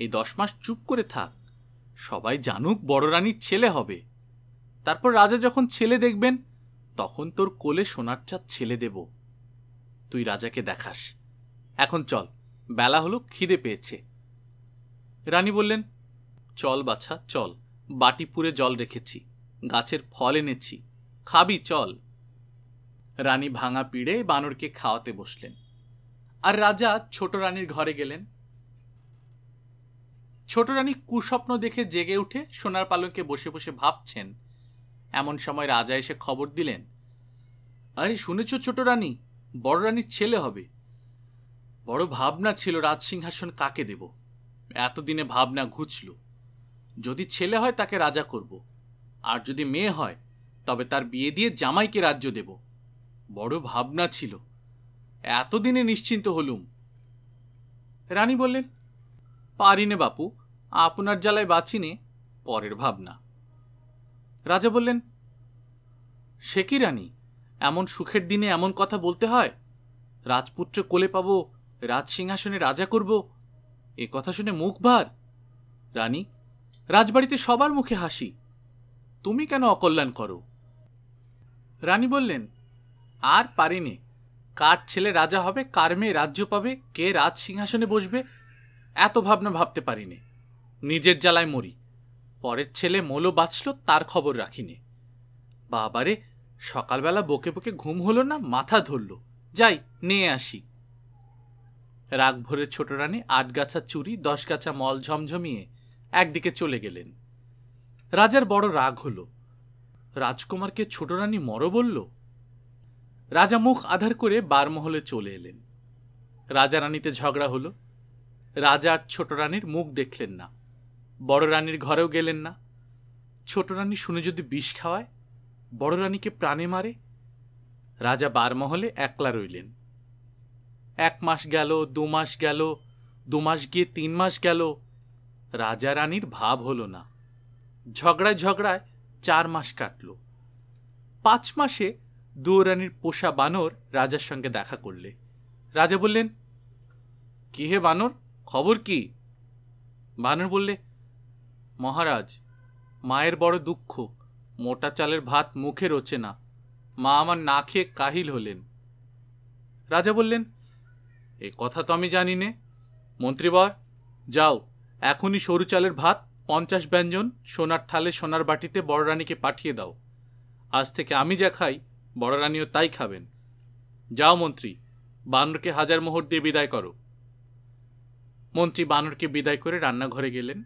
এই দশ মাস চুপ করে থাক সবাই জানুক বড় রানীর ছেলে হবে তারপর রাজা যখন ছেলে দেখবেন তখন তোর কোলে সোনার চাঁদ ছেলে দেব তুই রাজাকে দেখাস এখন চল বেলা হলো খিদে পেয়েছে রানী বললেন চল বাছা চল বাটি পুরে জল রেখেছি গাছের ফল এনেছি খাবি চল রানী ভাঙা পিড়ে বানরকে খাওয়াতে বসলেন আর রাজা ছোট রানীর ঘরে গেলেন ছোট রানী কুস্বপ্ন দেখে জেগে উঠে সোনার পালকে বসে বসে ভাবছেন এমন সময় রাজা এসে খবর দিলেন আরে শুনেছ ছোট রানী বড় রানীর ছেলে হবে বড় ভাবনা ছিল রাজসিংহাসন কাকে দেব এতদিনে ভাবনা ঘুচল যদি ছেলে হয় তাকে রাজা করব আর যদি মেয়ে হয় তবে তার বিয়ে দিয়ে জামাইকে রাজ্য দেবো বড় ভাবনা ছিল এতদিনে নিশ্চিন্ত হলুম রানী বললেন পারিনে বাপু আপনার জ্বালায় বাঁচিনে পরের ভাবনা রাজা বললেন সে কি রানী এমন সুখের দিনে এমন কথা বলতে হয় রাজপুত্র কোলে পাব রাজ সিংহাসনে রাজা করব এ কথা শুনে মুখ ভার রানী রাজবাড়িতে সবার মুখে হাসি তুমি কেন অকল্যাণ করো রানী বললেন আর পারিনি কার ছেলে রাজা হবে কার মেয়ে রাজ্য পাবে কে রাজ সিংহাসনে বসবে এত ভাবনা ভাবতে পারিনি নিজের জ্বালায় মরি পরের ছেলে মোলো বাঁচল তার খবর রাখিনি বাবারে সকালবেলা বকে বকে ঘুম হলো না মাথা ধরল যাই নিয়ে আসি রাগ ভরে ছোট রানী আটগাছা চুরি দশগাছা মল ঝমঝমিয়ে একদিকে চলে গেলেন রাজার বড় রাগ হল রাজকুমারকে ছোট রানী মরো বলল রাজা মুখ আধার করে বারমহলে চলে এলেন রাজা রানীতে ঝগড়া হলো রাজা আর ছোট রানীর মুখ দেখলেন না বড় রানীর ঘরেও গেলেন না ছোট রানী শুনে যদি বিষ খাওয়ায় বড় রানীকে প্রাণে মারে রাজা বারমহলে একলা রইলেন এক মাস গেল দু মাস গেল দু মাস গিয়ে তিন মাস গেল রাজা রানীর ভাব হলো না ঝগড়ায় ঝগড়ায় চার মাস কাটল পাঁচ মাসে দুয়োরানীর পোষা বানর রাজার সঙ্গে দেখা করলে রাজা বললেন কি হে বানর খবর কি বানর বললে মহারাজ মায়ের বড় দুঃখ মোটা চালের ভাত মুখে রোচে না মা আমার না খেয়ে কাহিল হলেন রাজা বললেন এ কথা তো আমি জানি নে মন্ত্রীবর যাও এখনই সরু চালের ভাত পঞ্চাশ ব্যঞ্জন সোনার থালে সোনার বাটিতে বড় রানীকে পাঠিয়ে দাও আজ থেকে আমি যা খাই বড় রানীও তাই খাবেন যাও মন্ত্রী বানরকে হাজার মোহর দিয়ে বিদায় করো মন্ত্রী বানরকে বিদায় করে রান্নাঘরে গেলেন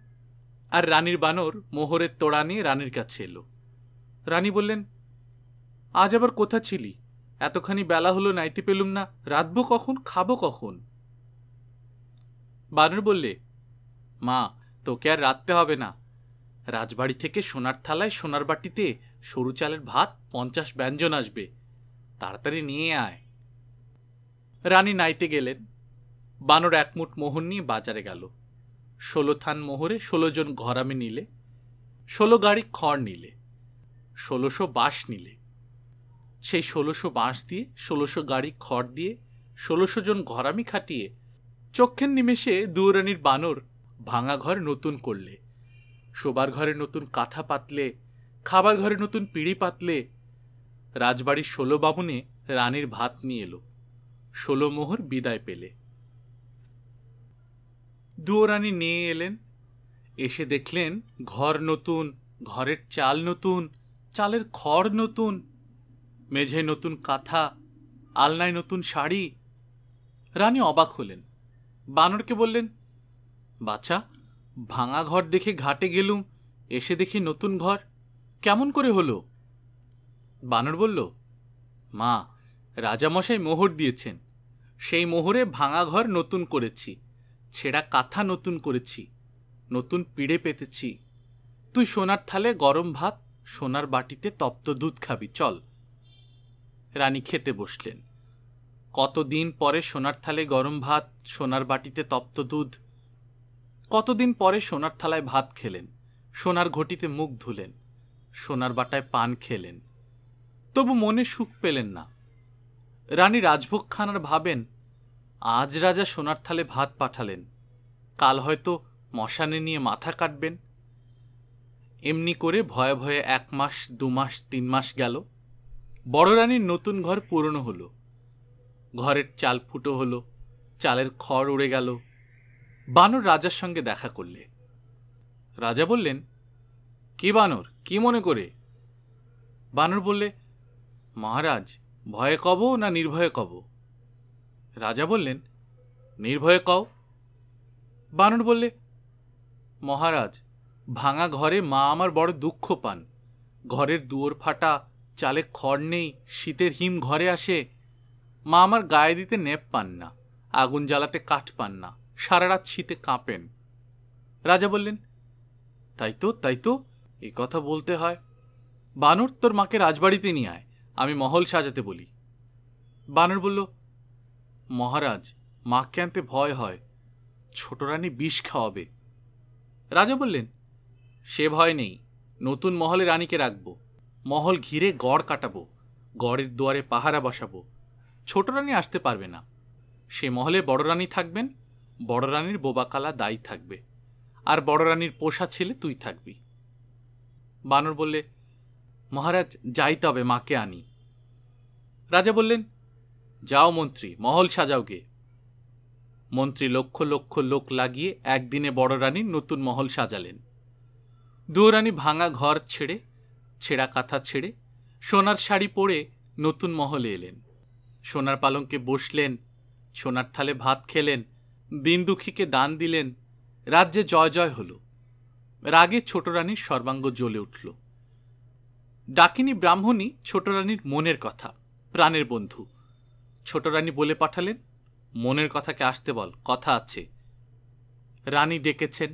আর রানীর বানর মোহরের তোড়া নিয়ে রানীর কাছে এলো রানী বললেন আজ আবার কোথা ছিলি এতখানি বেলা হলো নাইতে পেলুম না রাঁধবো কখন খাবো কখন বানর বললে মা তোকে আর রাঁধতে হবে না রাজবাড়ি থেকে সোনার থালায় সোনার বাটিতে সরু চালের ভাত পঞ্চাশ ব্যঞ্জন আসবে তাড়াতাড়ি নিয়ে আয় রানী নাইতে গেলেন বানর একমুট মোহর নিয়ে বাজারে গেল ষোলো থান মোহরে ষোলো জন ঘরামে নিলে ষোলো গাড়ি খড় নিলে ষোলোশো বাঁশ নিলে সেই ষোলোশো বাঁশ দিয়ে ষোলোশো গাড়ি খড় দিয়ে ষোলোশো জন ঘরামি খাটিয়ে চক্ষের নিমেষে দুয়োরানির বানর ভাঙা ঘর নতুন করলে শোবার ঘরে নতুন কাঁথা পাতলে খাবার ঘরে নতুন পিড়ি পাতলে রাজবাড়ির ষোলো বামুনে রানীর ভাত নিয়ে এলো ষোলো মোহর বিদায় পেলে দুয়োরানী নিয়ে এলেন এসে দেখলেন ঘর নতুন ঘরের চাল নতুন চালের খড় নতুন মেঝে নতুন কাঁথা আলনায় নতুন শাড়ি রানী অবাক হলেন বানরকে বললেন বাচ্চা ভাঙা ঘর দেখে ঘাটে গেলুম এসে দেখি নতুন ঘর কেমন করে হলো বানর বলল মা রাজামশাই মোহর দিয়েছেন সেই মোহরে ভাঙা ঘর নতুন করেছি ছেঁড়া কাঁথা নতুন করেছি নতুন পিড়ে পেতেছি তুই সোনার থালে গরম ভাত সোনার বাটিতে তপ্ত দুধ খাবি চল রানী খেতে বসলেন কতদিন পরে সোনার থালে গরম ভাত সোনার বাটিতে তপ্ত দুধ কতদিন পরে সোনার থালায় ভাত খেলেন সোনার ঘটিতে মুখ ধুলেন সোনার বাটায় পান খেলেন তবু মনে সুখ পেলেন না রানী রাজভোগ খান আর ভাবেন আজ রাজা সোনার থালে ভাত পাঠালেন কাল হয়তো মশানে নিয়ে মাথা কাটবেন এমনি করে ভয়ে ভয়ে এক মাস দু মাস তিন মাস গেল বড় রানীর নতুন ঘর পুরনো হলো ঘরের চাল ফুটো হলো চালের খড় উড়ে গেল বানর রাজার সঙ্গে দেখা করলে রাজা বললেন কে বানর কি মনে করে বানর বললে মহারাজ ভয়ে কব না নির্ভয়ে কব রাজা বললেন নির্ভয়ে কও বানর বললে মহারাজ ভাঙা ঘরে মা আমার বড় দুঃখ পান ঘরের দুয়োর ফাটা চালে খড় নেই শীতের হিম ঘরে আসে মা আমার গায়ে দিতে নেপ পান না আগুন জ্বালাতে কাঠ পান না সারা রাত শীতে কাঁপেন রাজা বললেন তাই তো তাই তো এ কথা বলতে হয় বানর তোর মাকে রাজবাড়িতে নিয়ে আয় আমি মহল সাজাতে বলি বানর বলল মহারাজ মাকে আনতে ভয় হয় ছোট রানী বিষ খাওয়াবে রাজা বললেন সে ভয় নেই নতুন মহলে রানীকে রাখবো মহল ঘিরে গড় কাটাবো গড়ের দুয়ারে পাহারা বসাবো ছোট রানী আসতে পারবে না সে মহলে বড় রানী থাকবেন বড় রানীর বোবাকালা দায়ী থাকবে আর বড় রানীর পোষা ছেলে তুই থাকবি বানর বললে মহারাজ যাই তবে মাকে আনি রাজা বললেন যাও মন্ত্রী মহল সাজাওগে মন্ত্রী লক্ষ লক্ষ লোক লাগিয়ে একদিনে বড় রানী নতুন মহল সাজালেন দুয়োরানী ভাঙা ঘর ছেড়ে ছেঁড়া কাঁথা ছেড়ে সোনার শাড়ি পরে নতুন মহলে এলেন সোনার পালঙ্কে বসলেন সোনার থালে ভাত খেলেন দিন দুঃখীকে দান দিলেন রাজ্যে জয় জয় হলো রাগে ছোট রানীর সর্বাঙ্গ জ্বলে উঠল ডাকিনী ব্রাহ্মণী ছোট রানীর মনের কথা প্রাণের বন্ধু ছোট রানী বলে পাঠালেন মনের কথাকে আসতে বল কথা আছে রানী ডেকেছেন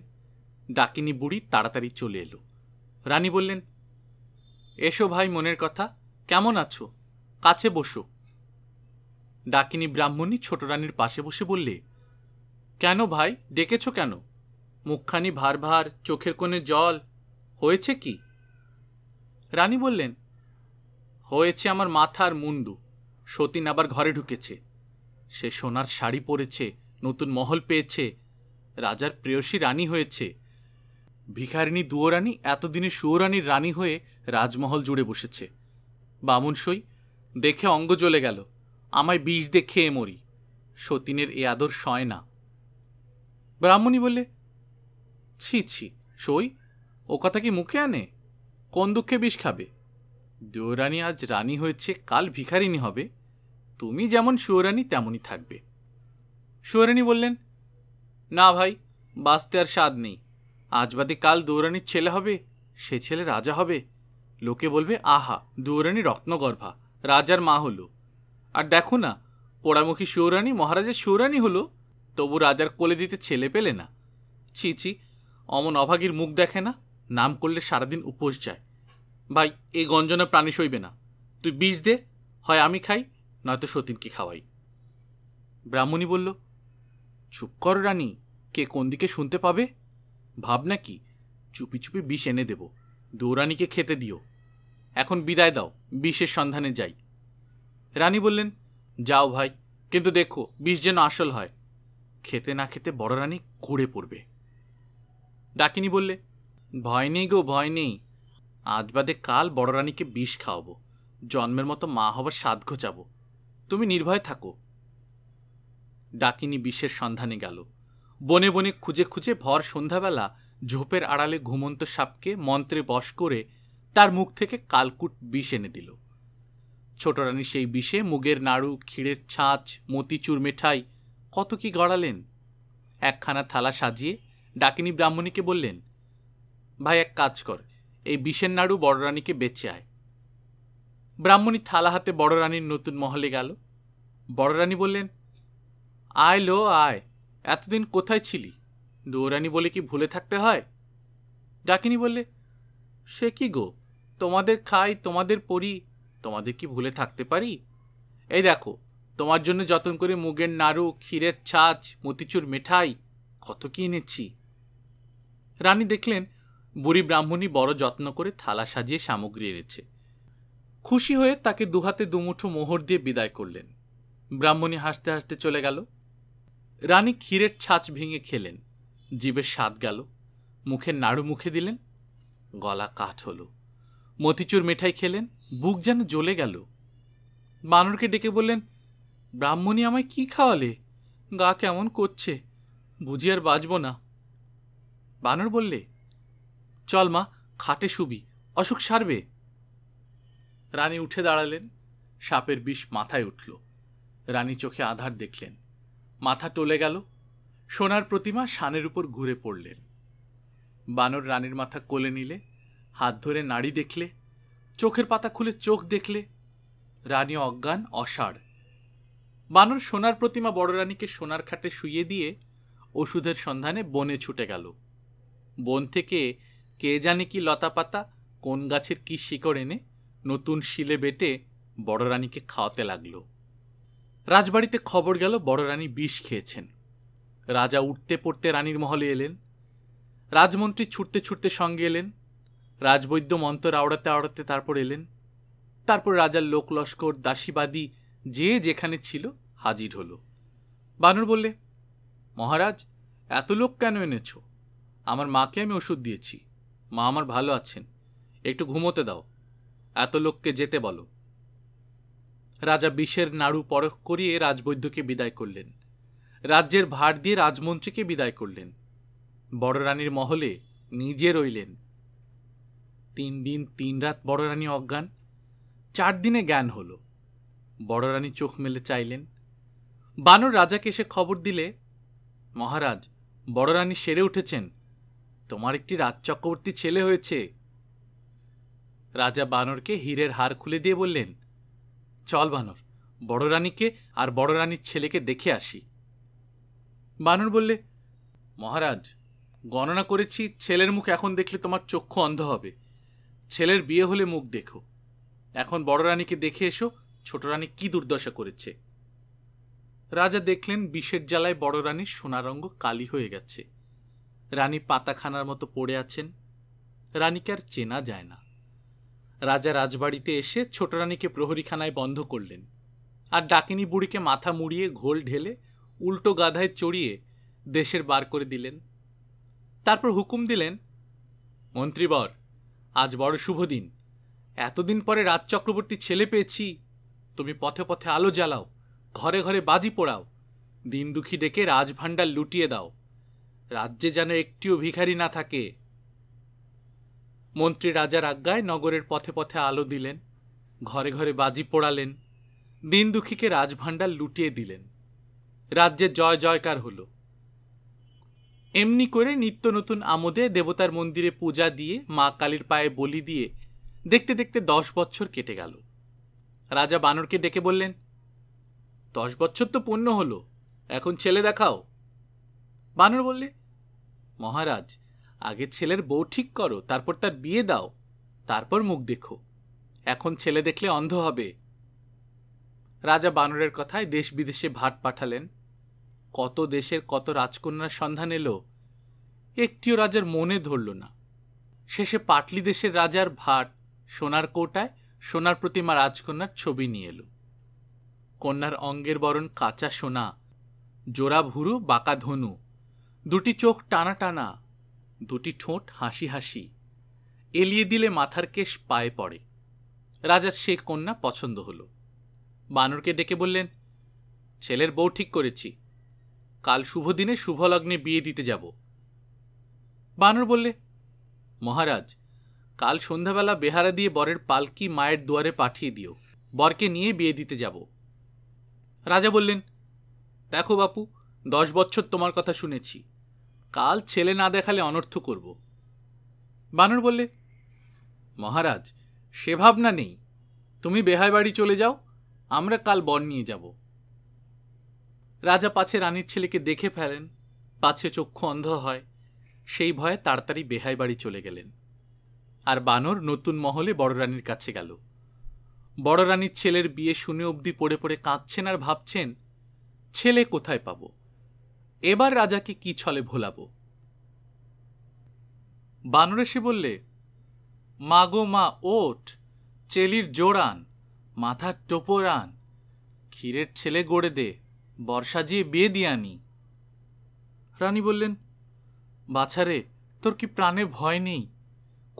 ডাকিনী বুড়ি তাড়াতাড়ি চলে এলো রানী বললেন এসো ভাই মনের কথা কেমন আছো কাছে বসো ডাকিনী ব্রাহ্মণী ছোট রানীর পাশে বসে বললে কেন ভাই ডেকেছ কেন মুখখানি ভার ভার চোখের কোণে জল হয়েছে কি রানী বললেন হয়েছে আমার মাথার মুন্ডু সতীন আবার ঘরে ঢুকেছে সে সোনার শাড়ি পরেছে নতুন মহল পেয়েছে রাজার প্রেয়সী রানী হয়েছে ভিখারিণী দুয়োরানী এতদিনে সুয়োরানীর রানী হয়ে রাজমহল জুড়ে বসেছে সই দেখে অঙ্গ জ্বলে গেল আমায় বিষ দেখে মরি সতীনের এ আদর সয় না ব্রাহ্মণী বললে ছি ছি সই ও কথা কি মুখে আনে কোন দুঃখে বিষ খাবে দেওরানি আজ রানী হয়েছে কাল ভিখারিণী হবে তুমি যেমন সুয়রানী তেমনই থাকবে সুয়রানী বললেন না ভাই বাঁচতে আর স্বাদ নেই আজ বাদে কাল দৌরানির ছেলে হবে সে ছেলে রাজা হবে লোকে বলবে আহা দৌরানী রত্নগর্ভা রাজার মা হলো আর দেখো না পোড়ামুখী সৌরানী মহারাজের সৌরানী হলো তবু রাজার কোলে দিতে ছেলে পেলে না ছি ছি অমন অভাগীর মুখ দেখে না নাম করলে সারাদিন উপোস যায় ভাই এই গঞ্জনা প্রাণী সইবে না তুই বিষ দে হয় আমি খাই নয়তো সতীনকে খাওয়াই ব্রাহ্মণী বলল চুপ কর রানী কে কোন দিকে শুনতে পাবে ভাবনা কি চুপি চুপি বিষ এনে দেব দৌরানীকে খেতে দিও এখন বিদায় দাও বিষের সন্ধানে যাই রানী বললেন যাও ভাই কিন্তু দেখো বিষ যেন আসল হয় খেতে না খেতে বড় রানী কুড়ে পড়বে ডাকিনি বললে ভয় নেই গো ভয় নেই আজ বাদে কাল বড় রানীকে বিষ খাওয়াবো জন্মের মতো মা হবার স্বাদ ঘোচাবো তুমি নির্ভয় থাকো ডাকিনি বিষের সন্ধানে গেল বনে বনে খুঁজে খুঁজে ভর সন্ধ্যাবেলা ঝোপের আড়ালে ঘুমন্ত সাপকে মন্ত্রে বশ করে তার মুখ থেকে কালকুট বিষ এনে দিল ছোট রানী সেই বিষে মুগের নাড়ু ক্ষীরের ছাঁচ মতিচুর মেঠাই কত কি গড়ালেন একখানা থালা সাজিয়ে ডাকিনী ব্রাহ্মণীকে বললেন ভাই এক কাজ কর এই বিষের নাড়ু বড় রানীকে বেঁচে আয় ব্রাহ্মণী থালা হাতে বড় রানীর নতুন মহলে গেল বড় রানী বললেন আয় লো আয় এতদিন কোথায় ছিলি দৌরানী বলে কি ভুলে থাকতে হয় ডাকিনি বললে সে কি গো তোমাদের খাই তোমাদের পড়ি তোমাদের কি ভুলে থাকতে পারি এই দেখো তোমার জন্য যতন করে মুগের নাড়ু ক্ষীরের ছাঁচ মতিচুর মিঠাই কত কি এনেছি রানী দেখলেন বুড়ি ব্রাহ্মণী বড় যত্ন করে থালা সাজিয়ে সামগ্রী এনেছে খুশি হয়ে তাকে দুহাতে দুমুঠো মোহর দিয়ে বিদায় করলেন ব্রাহ্মণী হাসতে হাসতে চলে গেল রানী ক্ষীরের ছাঁচ ভেঙে খেলেন জীবের স্বাদ গেল মুখে নাড়ু মুখে দিলেন গলা কাঠ হলো মতিচুর মিঠাই খেলেন বুক যেন জ্বলে গেল বানরকে ডেকে বললেন ব্রাহ্মণী আমায় কি খাওয়ালে গা কেমন করছে বুঝি আর বাঁচব না বানর বললে চল মা খাটে শুবি অসুখ সারবে রানী উঠে দাঁড়ালেন সাপের বিষ মাথায় উঠল রানী চোখে আধার দেখলেন মাথা টলে গেল সোনার প্রতিমা শানের উপর ঘুরে পড়লেন বানর রানীর মাথা কোলে নিলে হাত ধরে নাড়ি দেখলে চোখের পাতা খুলে চোখ দেখলে রানী অজ্ঞান অসাড় বানর সোনার প্রতিমা বড় রানীকে সোনার খাটে শুইয়ে দিয়ে ওষুধের সন্ধানে বনে ছুটে গেল বন থেকে কে জানে কি লতা পাতা কোন গাছের কি শিকড় এনে নতুন শিলে বেটে বড় রানীকে খাওয়াতে লাগল রাজবাড়িতে খবর গেল বড় রানী বিষ খেয়েছেন রাজা উঠতে পড়তে রানীর মহলে এলেন রাজমন্ত্রী ছুটতে ছুটতে সঙ্গে এলেন রাজবৈদ্য মন্ত্র আওড়াতে আওড়াতে তারপর এলেন তারপর রাজার লোক লস্কর দাসীবাদী যে যেখানে ছিল হাজির হলো বানর বললে মহারাজ এত লোক কেন এনেছো আমার মাকে আমি ওষুধ দিয়েছি মা আমার ভালো আছেন একটু ঘুমোতে দাও এত লোককে যেতে বলো রাজা বিষের নাড়ু পরখ করিয়ে রাজবৈদ্যকে বিদায় করলেন রাজ্যের ভার দিয়ে রাজমন্ত্রীকে বিদায় করলেন বড় রানীর মহলে নিজে রইলেন তিন দিন তিন রাত বড় রানী অজ্ঞান চার দিনে জ্ঞান হলো বড় রানী চোখ মেলে চাইলেন বানর রাজাকে এসে খবর দিলে মহারাজ বড় রানী সেরে উঠেছেন তোমার একটি রাজ চক্রবর্তী ছেলে হয়েছে রাজা বানরকে হীরের হার খুলে দিয়ে বললেন চল বানর বড় রানীকে আর বড় রানীর ছেলেকে দেখে আসি বানর বললে মহারাজ গণনা করেছি ছেলের মুখ এখন দেখলে তোমার চক্ষু অন্ধ হবে ছেলের বিয়ে হলে মুখ দেখো এখন বড় রানীকে দেখে এসো ছোট রানী কি দুর্দশা করেছে রাজা দেখলেন বিষের জ্বালায় বড় রানীর সোনারঙ্গ কালি হয়ে গেছে রানী পাতাখানার মতো পড়ে আছেন রানীকে আর চেনা যায় না রাজা রাজবাড়িতে এসে ছোট রানীকে প্রহরীখানায় বন্ধ করলেন আর ডাকিনী বুড়িকে মাথা মুড়িয়ে ঘোল ঢেলে উল্টো গাধায় চড়িয়ে দেশের বার করে দিলেন তারপর হুকুম দিলেন মন্ত্রীবর আজ বড় শুভ দিন এতদিন পরে রাজ চক্রবর্তী ছেলে পেয়েছি তুমি পথে পথে আলো জ্বালাও ঘরে ঘরে বাজি পোড়াও দিন দুঃখী ডেকে রাজভাণ্ডার লুটিয়ে দাও রাজ্যে যেন একটিও ভিখারি না থাকে মন্ত্রী রাজার আজ্ঞায় নগরের পথে পথে আলো দিলেন ঘরে ঘরে বাজি পোড়ালেন দিন দুঃখীকে রাজভাণ্ডার লুটিয়ে দিলেন রাজ্যে জয় জয়কার হল এমনি করে নিত্য নতুন আমোদে দেবতার মন্দিরে পূজা দিয়ে মা কালীর পায়ে বলি দিয়ে দেখতে দেখতে দশ বছর কেটে গেল রাজা বানরকে ডেকে বললেন দশ বছর তো পূর্ণ হলো এখন ছেলে দেখাও বানর বললে মহারাজ আগে ছেলের বউ ঠিক করো তারপর তার বিয়ে দাও তারপর মুখ দেখো এখন ছেলে দেখলে অন্ধ হবে রাজা বানরের কথায় দেশ বিদেশে ভাট পাঠালেন কত দেশের কত রাজকন্যার সন্ধান এলো একটিও রাজার মনে ধরল না শেষে পাটলি দেশের রাজার ভাট সোনার কোটায় সোনার প্রতিমা রাজকন্যার ছবি নিয়ে এলো কন্যার অঙ্গের বরণ কাঁচা সোনা জোড়া ভুরু বাঁকা ধনু দুটি চোখ টানা টানা দুটি ঠোঁট হাসি হাসি এলিয়ে দিলে মাথার কেশ পায়ে পড়ে রাজার সে কন্যা পছন্দ হলো বানরকে ডেকে বললেন ছেলের বউ ঠিক করেছি কাল শুভ দিনে শুভলগ্নে বিয়ে দিতে যাব বানর বললে মহারাজ কাল সন্ধ্যাবেলা বেহারা দিয়ে বরের পালকি মায়ের দুয়ারে পাঠিয়ে দিও বরকে নিয়ে বিয়ে দিতে যাব রাজা বললেন দেখো বাপু দশ বছর তোমার কথা শুনেছি কাল ছেলে না দেখালে অনর্থ করব বানর বললে মহারাজ সে ভাবনা নেই তুমি বেহায় বাড়ি চলে যাও আমরা কাল বর নিয়ে যাব রাজা পাছে রানীর ছেলেকে দেখে ফেলেন পাছে চক্ষু অন্ধ হয় সেই ভয়ে তাড়াতাড়ি বেহাই বাড়ি চলে গেলেন আর বানর নতুন মহলে বড় রানীর কাছে গেল বড় রানীর ছেলের বিয়ে শুনে অবধি পড়ে পড়ে কাঁদছেন আর ভাবছেন ছেলে কোথায় পাবো এবার রাজাকে কি ছলে ভোলাব বানরেশি বললে মাগো মা ওট চেলির জোড়ান মাথার টোপরান ক্ষীরের ছেলে গড়ে দে বর্ষা যেয়ে বিয়ে দিয়ে আনি রানী বললেন বাছারে তোর কি প্রাণে ভয় নেই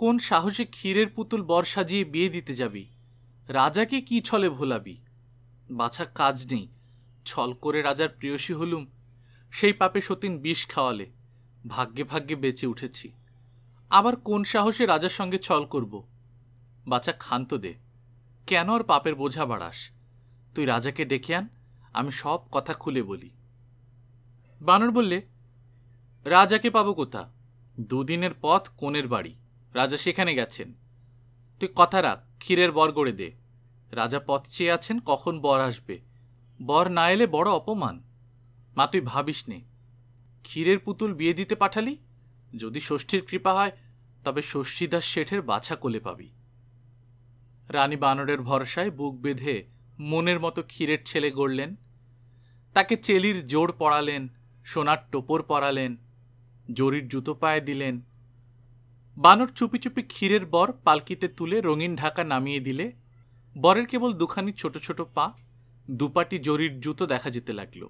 কোন সাহসে ক্ষীরের পুতুল বর্ষা যেয়ে বিয়ে দিতে যাবি রাজাকে কি ছলে ভোলাবি বাছা কাজ নেই ছল করে রাজার প্রিয়সী হলুম সেই পাপে সতীন বিষ খাওয়ালে ভাগ্যে ভাগ্যে বেঁচে উঠেছি আবার কোন সাহসে রাজার সঙ্গে ছল করব বাচ্চা ক্ষান্ত দে কেন আর পাপের বোঝা বাড়াস তুই রাজাকে ডেকে আন আমি সব কথা খুলে বলি বানর বললে রাজাকে পাবো কোথা দুদিনের পথ কোনের বাড়ি রাজা সেখানে গেছেন তুই কথা রাখ ক্ষীরের বর গড়ে দে রাজা পথ চেয়ে আছেন কখন বর আসবে বর না এলে বড় অপমান মা তুই ভাবিস নে ক্ষীরের পুতুল বিয়ে দিতে পাঠালি যদি ষষ্ঠীর কৃপা হয় তবে ষষ্ঠীদাস শেঠের বাছা কোলে পাবি রানী বানরের ভরসায় বুক বেঁধে মনের মতো ক্ষীরের ছেলে গড়লেন তাকে চেলির জোর পড়ালেন সোনার টোপর পরালেন জরির জুতো পায়ে দিলেন বানর চুপি চুপি ক্ষীরের বর পালকিতে তুলে রঙিন ঢাকা নামিয়ে দিলে বরের কেবল দুখানি ছোট ছোট পা দুপাটি জরির জুতো দেখা যেতে লাগলো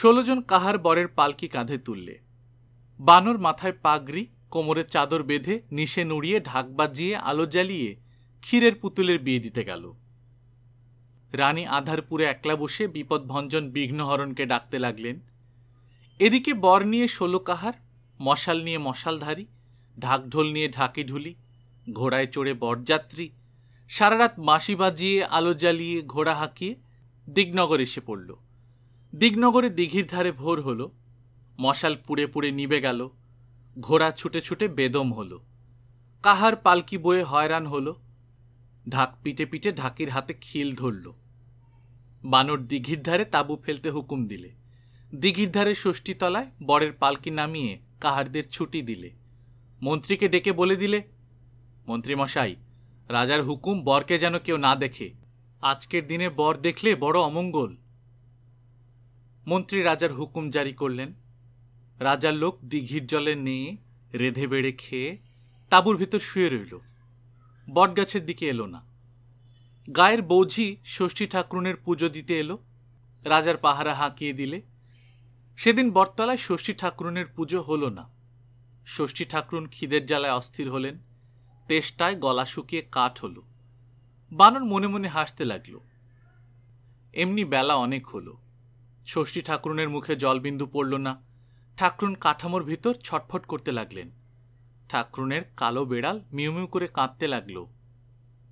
ষোলোজন কাহার বরের পালকি কাঁধে তুললে বানর মাথায় পাগড়ি কোমরের চাদর বেঁধে নিশে নুড়িয়ে ঢাক বাজিয়ে আলো জ্বালিয়ে ক্ষীরের পুতুলের বিয়ে দিতে গেল রানী আধারপুরে একলা বসে বিপদভঞ্জন বিঘ্নহরণকে ডাকতে লাগলেন এদিকে বর নিয়ে ষোলো কাহার মশাল নিয়ে মশালধারী ঢাকঢোল নিয়ে ঢাকি ঢুলি ঘোড়ায় চড়ে বরযাত্রী সারা রাত বাজিয়ে আলো জ্বালিয়ে ঘোড়া হাঁকিয়ে দিগনগর এসে পড়ল দিগনগরে দিঘির ধারে ভোর হলো মশাল পুড়ে পুড়ে নিবে গেল ঘোড়া ছুটে ছুটে বেদম হলো কাহার পালকি বয়ে হয়রান হলো ঢাক পিটে পিটে ঢাকির হাতে খিল ধরল বানর দিঘির ধারে তাঁবু ফেলতে হুকুম দিলে দিঘির ধারে ষষ্ঠীতলায় বরের পালকি নামিয়ে কাহারদের ছুটি দিলে মন্ত্রীকে ডেকে বলে দিলে মন্ত্রীমশাই রাজার হুকুম বরকে যেন কেউ না দেখে আজকের দিনে বর দেখলে বড় অমঙ্গল মন্ত্রী রাজার হুকুম জারি করলেন রাজার লোক দিঘির জলে নিয়ে রেধে বেড়ে খেয়ে তাঁবুর ভিতর শুয়ে রইল বটগাছের দিকে এলো না গায়ের বৌঝি ষষ্ঠী ঠাকুরনের পুজো দিতে এলো রাজার পাহারা হাঁকিয়ে দিলে সেদিন বটতলায় ষষ্ঠী ঠাকুরনের পুজো হলো না ষষ্ঠী ঠাকুরন খিদের জ্বালায় অস্থির হলেন তেষ্টায় গলা শুকিয়ে কাঠ হলো বানর মনে মনে হাসতে লাগল এমনি বেলা অনেক হলো ষষ্ঠী ঠাকুরনের মুখে জলবিন্দু পড়ল না ঠাকরুন কাঠামোর ভিতর ছটফট করতে লাগলেন ঠাকরুনের কালো বেড়াল মিউ মিউ করে কাঁদতে লাগল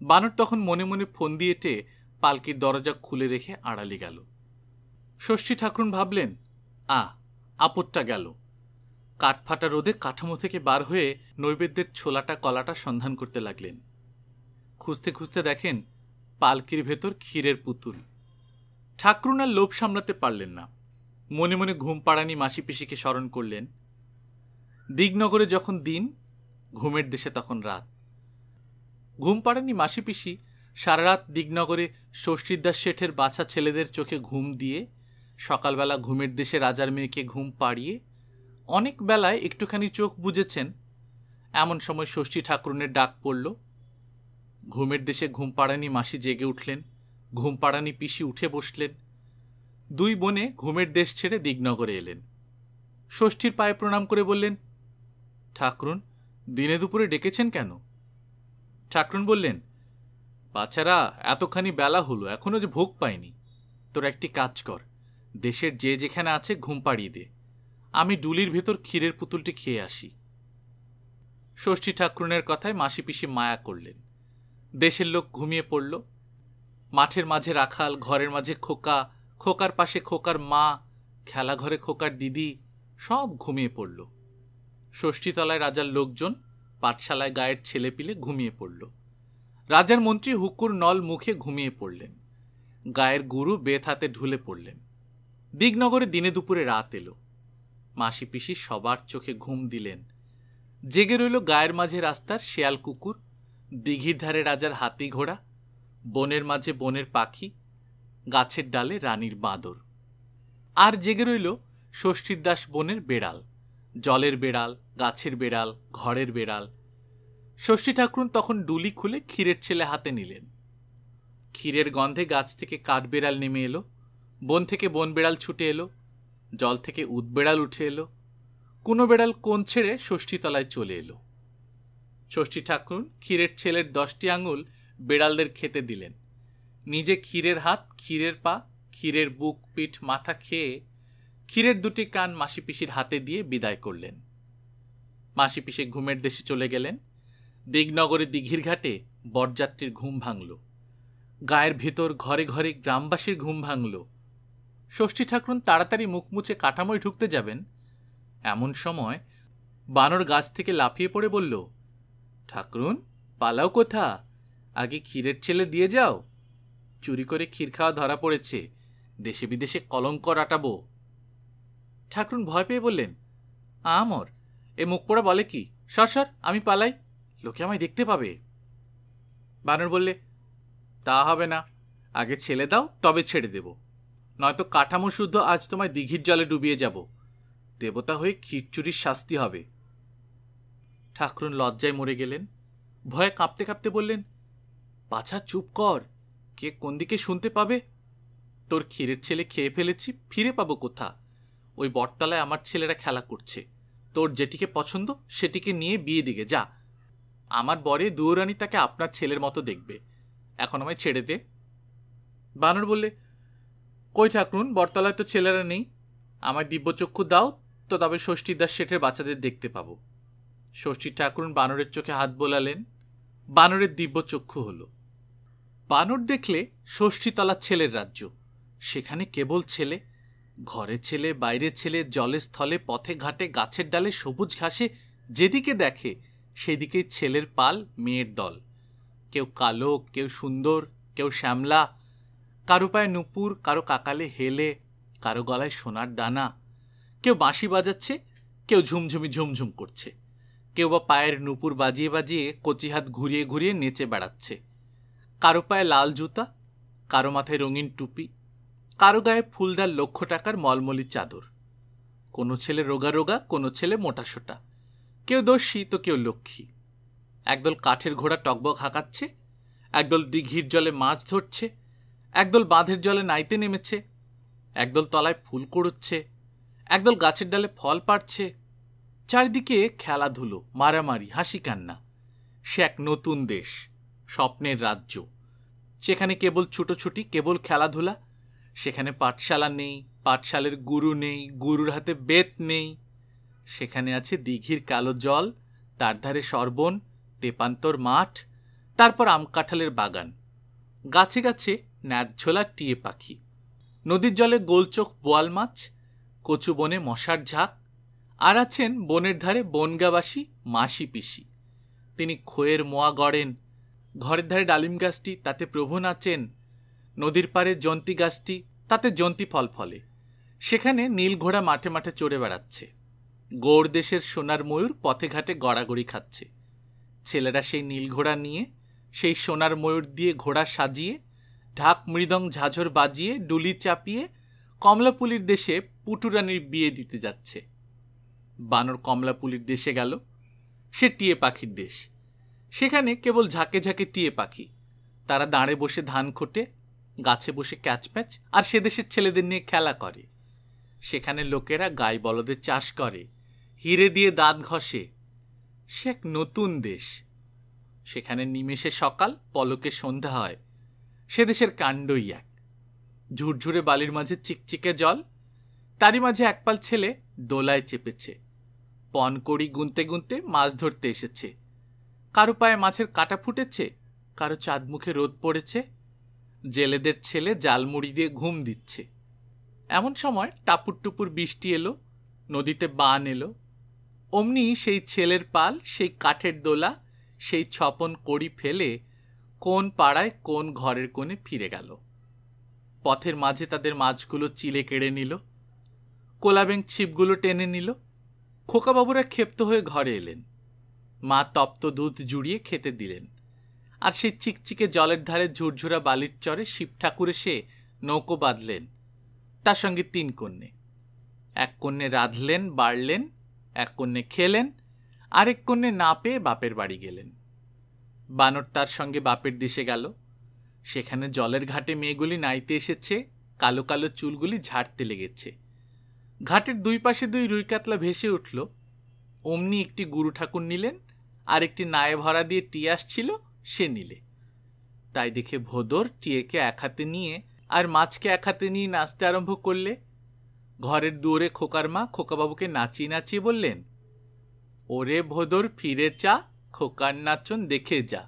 বানর তখন মনে মনে ফোন দিয়ে দিয়েটে পালকির দরজা খুলে রেখে আড়ালি গেল ষষ্ঠী ঠাকরুন ভাবলেন আ আপদটা গেল কাঠফাটা রোদে কাঠামো থেকে বার হয়ে নৈবেদ্যের ছোলাটা কলাটা সন্ধান করতে লাগলেন খুঁজতে খুঁজতে দেখেন পালকির ভেতর ক্ষীরের পুতুল আর লোভ সামলাতে পারলেন না মনে মনে ঘুম পাড়ানি মাসি পিসিকে স্মরণ করলেন দিগনগরে যখন দিন ঘুমের দেশে তখন রাত ঘুম পাড়ানি মাসি পিসি সারা রাত দিগনগরে ষষ্ঠীদাস শেঠের বাছা ছেলেদের চোখে ঘুম দিয়ে সকালবেলা ঘুমের দেশে রাজার মেয়েকে ঘুম পাড়িয়ে অনেক বেলায় একটুখানি চোখ বুঝেছেন এমন সময় ষষ্ঠী ঠাকুরনের ডাক পড়ল ঘুমের দেশে ঘুম পাড়ানি মাসি জেগে উঠলেন ঘুম পাড়ানি পিসি উঠে বসলেন দুই বনে ঘুমের দেশ ছেড়ে দিগনগরে এলেন ষষ্ঠীর পায়ে প্রণাম করে বললেন ঠাকরুন দিনে দুপুরে ডেকেছেন কেন ঠাকরুন বললেন বাছারা এতখানি বেলা হলো এখনও যে ভোগ পায়নি তোর একটি কাজ কর দেশের যে যেখানে আছে ঘুম পাড়িয়ে দে আমি ডুলির ভেতর ক্ষীরের পুতুলটি খেয়ে আসি ষষ্ঠী ঠাকরুনের কথায় মাসি পিসি মায়া করলেন দেশের লোক ঘুমিয়ে পড়ল মাঠের মাঝে রাখাল ঘরের মাঝে খোকা খোকার পাশে খোকার মা খেলাঘরে খোকার দিদি সব ঘুমিয়ে পড়ল ষষ্ঠীতলায় রাজার লোকজন পাঠশালায় গায়ের ছেলেপিলে ঘুমিয়ে পড়ল রাজার মন্ত্রী হুকুর নল মুখে ঘুমিয়ে পড়লেন গায়ের গুরু বেত হাতে ঢুলে পড়লেন দিগনগরে দিনে দুপুরে রাত এলো মাসি পিসি সবার চোখে ঘুম দিলেন জেগে রইল গায়ের মাঝে রাস্তার শেয়াল কুকুর দিঘির ধারে রাজার হাতি ঘোড়া বনের মাঝে বনের পাখি গাছের ডালে রানীর বাঁদর আর জেগে রইল ষষ্ঠীর দাস বনের বেড়াল জলের বেড়াল গাছের বেড়াল ঘরের বেড়াল ষষ্ঠী ঠাকুরুন তখন ডুলি খুলে ক্ষীরের ছেলে হাতে নিলেন ক্ষীরের গন্ধে গাছ থেকে কাঠ বেড়াল নেমে এলো বন থেকে বন বেড়াল ছুটে এলো জল থেকে উদ বেড়াল উঠে এলো কোনো বেড়াল কোন ছেড়ে ষষ্ঠীতলায় চলে এলো ষষ্ঠী ঠাকুরন ক্ষীরের ছেলের দশটি আঙুল বেড়ালদের খেতে দিলেন নিজে ক্ষীরের হাত ক্ষীরের পা ক্ষীরের বুক পিঠ মাথা খেয়ে ক্ষীরের দুটি কান মাসি পিসির হাতে দিয়ে বিদায় করলেন মাসি পিসে ঘুমের দেশে চলে গেলেন দিগনগরে দিঘির ঘাটে বরযাত্রীর ঘুম ভাঙল গায়ের ভেতর ঘরে ঘরে গ্রামবাসীর ঘুম ভাঙল ষষ্ঠী ঠাকুরন তাড়াতাড়ি মুখ মুছে কাঠামোয় ঢুকতে যাবেন এমন সময় বানর গাছ থেকে লাফিয়ে পড়ে বলল ঠাকুরুন পালাও কোথা আগে ক্ষীরের ছেলে দিয়ে যাও চুরি করে ক্ষীর খাওয়া ধরা পড়েছে দেশে বিদেশে কলঙ্ক রাটাবো ঠাকুরুন ভয় পেয়ে বললেন আমর এ মুখ পোড়া বলে কি সর সর আমি পালাই লোকে আমায় দেখতে পাবে বানর বললে তা হবে না আগে ছেলে দাও তবে ছেড়ে দেব নয়তো কাঠামো শুদ্ধ আজ তোমায় দিঘির জলে ডুবিয়ে যাব দেবতা হয়ে ক্ষীরচুরির শাস্তি হবে ঠাকরুন লজ্জায় মরে গেলেন ভয়ে কাঁপতে কাঁপতে বললেন বাছা চুপ কর কে কোন দিকে শুনতে পাবে তোর ক্ষীরের ছেলে খেয়ে ফেলেছি ফিরে পাবো কোথা ওই বটতলায় আমার ছেলেরা খেলা করছে তোর যেটিকে পছন্দ সেটিকে নিয়ে বিয়ে দিকে যা আমার বরে দুয়োরানি তাকে আপনার ছেলের মতো দেখবে এখন আমায় ছেড়ে দে বানর বললে কই ঠাকুরুন বটতলায় তো ছেলেরা নেই আমার দিব্যচক্ষু দাও তো তবে ষষ্ঠীর দাস শেঠের বাচ্চাদের দেখতে পাবো ষষ্ঠীর ঠাকুরুন বানরের চোখে হাত বোলালেন বানরের দিব্যচক্ষু হলো বানর দেখলে ষষ্ঠীতলার ছেলের রাজ্য সেখানে কেবল ছেলে ঘরে ছেলে বাইরে ছেলে জলে স্থলে পথে ঘাটে গাছের ডালে সবুজ ঘাসে যেদিকে দেখে সেদিকেই ছেলের পাল মেয়ের দল কেউ কালো কেউ সুন্দর কেউ শ্যামলা কারো পায়ে নুপুর কারো কাকালে হেলে কারো গলায় সোনার দানা কেউ বাঁশি বাজাচ্ছে কেউ ঝুমঝুমি ঝুমঝুম করছে কেউ বা পায়ের নুপুর বাজিয়ে বাজিয়ে কচি হাত ঘুরিয়ে ঘুরিয়ে নেচে বেড়াচ্ছে কারো পায়ে লাল জুতা কারো মাথায় রঙিন টুপি কারো গায়ে ফুলদার লক্ষ টাকার মলমলি চাদর কোনো ছেলে রোগা রোগা কোনো ছেলে মোটাসোটা কেউ দোষী তো কেউ লক্ষ্মী একদল কাঠের ঘোড়া টকবক হাঁকাচ্ছে একদল দিঘির জলে মাছ ধরছে একদল বাঁধের জলে নাইতে নেমেছে একদল তলায় ফুল কুড়োচ্ছে একদল গাছের ডালে ফল পাড়ছে চারিদিকে খেলাধুলো মারামারি হাসি কান্না সে এক নতুন দেশ স্বপ্নের রাজ্য সেখানে কেবল ছুটোছুটি কেবল খেলাধুলা সেখানে পাঠশালা নেই পাঠশালের গুরু নেই গুরুর হাতে বেত নেই সেখানে আছে দিঘির কালো জল তার ধারে সর্বন তেপান্তর মাঠ তারপর কাঁঠালের বাগান গাছে গাছে ন্যাটঝোলা টিয়ে পাখি নদীর জলে গোলচোখ বোয়াল মাছ কচু বনে মশার ঝাঁক আর আছেন বনের ধারে বনগাবাসী মাসি পিসি তিনি খোয়ের মোয়া গড়েন ঘরের ধারে ডালিম গাছটি তাতে প্রভু নাচেন নদীর পাড়ের জন্তি গাছটি তাতে জন্তি ফল ফলে সেখানে নীল ঘোড়া মাঠে মাঠে চড়ে বেড়াচ্ছে গৌর দেশের সোনার ময়ূর পথে ঘাটে গড়াগড়ি খাচ্ছে ছেলেরা সেই নীল ঘোড়া নিয়ে সেই সোনার ময়ূর দিয়ে ঘোড়া সাজিয়ে ঢাক মৃদং ঝাঝর বাজিয়ে ডুলি চাপিয়ে কমলাপুলির দেশে পুটুরানির বিয়ে দিতে যাচ্ছে বানর কমলাপুলির দেশে গেল সে টিয়ে পাখির দেশ সেখানে কেবল ঝাঁকে ঝাঁকে টিয়ে পাখি তারা দাঁড়ে বসে ধান খোটে গাছে বসে ক্যাচ প্যাচ আর সে দেশের ছেলেদের নিয়ে খেলা করে সেখানে লোকেরা গাই বলদের চাষ করে হিরে দিয়ে দাঁত ঘষে সে এক নতুন দেশ সেখানে নিমেষে সকাল পলকে সন্ধ্যা হয় সে দেশের কাণ্ডই এক ঝুরঝুরে বালির মাঝে চিকচিকে জল তারই মাঝে একপাল ছেলে দোলায় চেপেছে পনকড়ি গুনতে গুনতে মাছ ধরতে এসেছে কারো পায়ে মাছের কাটা ফুটেছে কারো চাঁদ মুখে রোদ পড়েছে জেলেদের ছেলে জালমুড়ি দিয়ে ঘুম দিচ্ছে এমন সময় টাপুর টুপুর বৃষ্টি এলো নদীতে বান এলো অমনি সেই ছেলের পাল সেই কাঠের দোলা সেই ছপন কড়ি ফেলে কোন পাড়ায় কোন ঘরের কোণে ফিরে গেল পথের মাঝে তাদের মাছগুলো চিলে কেড়ে নিল কোলাবেং ছিপগুলো টেনে নিল খোকাবাবুরা ক্ষেপ্ত হয়ে ঘরে এলেন মা তপ্ত দুধ জুড়িয়ে খেতে দিলেন আর সেই চিকচিকে জলের ধারে ঝুরঝুরা বালির চরে শিব ঠাকুর এসে নৌকো বাঁধলেন তার সঙ্গে তিন কন্যে এক কন্যে রাঁধলেন বাড়লেন এক কন্যে খেলেন আরেক কন্যে না পেয়ে বাপের বাড়ি গেলেন বানর তার সঙ্গে বাপের দেশে গেল সেখানে জলের ঘাটে মেয়েগুলি নাইতে এসেছে কালো কালো চুলগুলি ঝাড়তে লেগেছে ঘাটের দুই পাশে দুই রুইকাতলা ভেসে উঠল অমনি একটি গুরু ঠাকুর নিলেন আর একটি নায়ে ভরা দিয়ে টি আসছিল সে নিলে তাই দেখে ভোদর টিয়েকে এক হাতে নিয়ে আর মাছকে এক হাতে নিয়ে নাচতে আরম্ভ করলে ঘরের দুয়ারে খোকার মা খোকাবাবুকে নাচিয়ে নাচিয়ে বললেন ওরে ভোদর ফিরে চা খোকার নাচন দেখে যা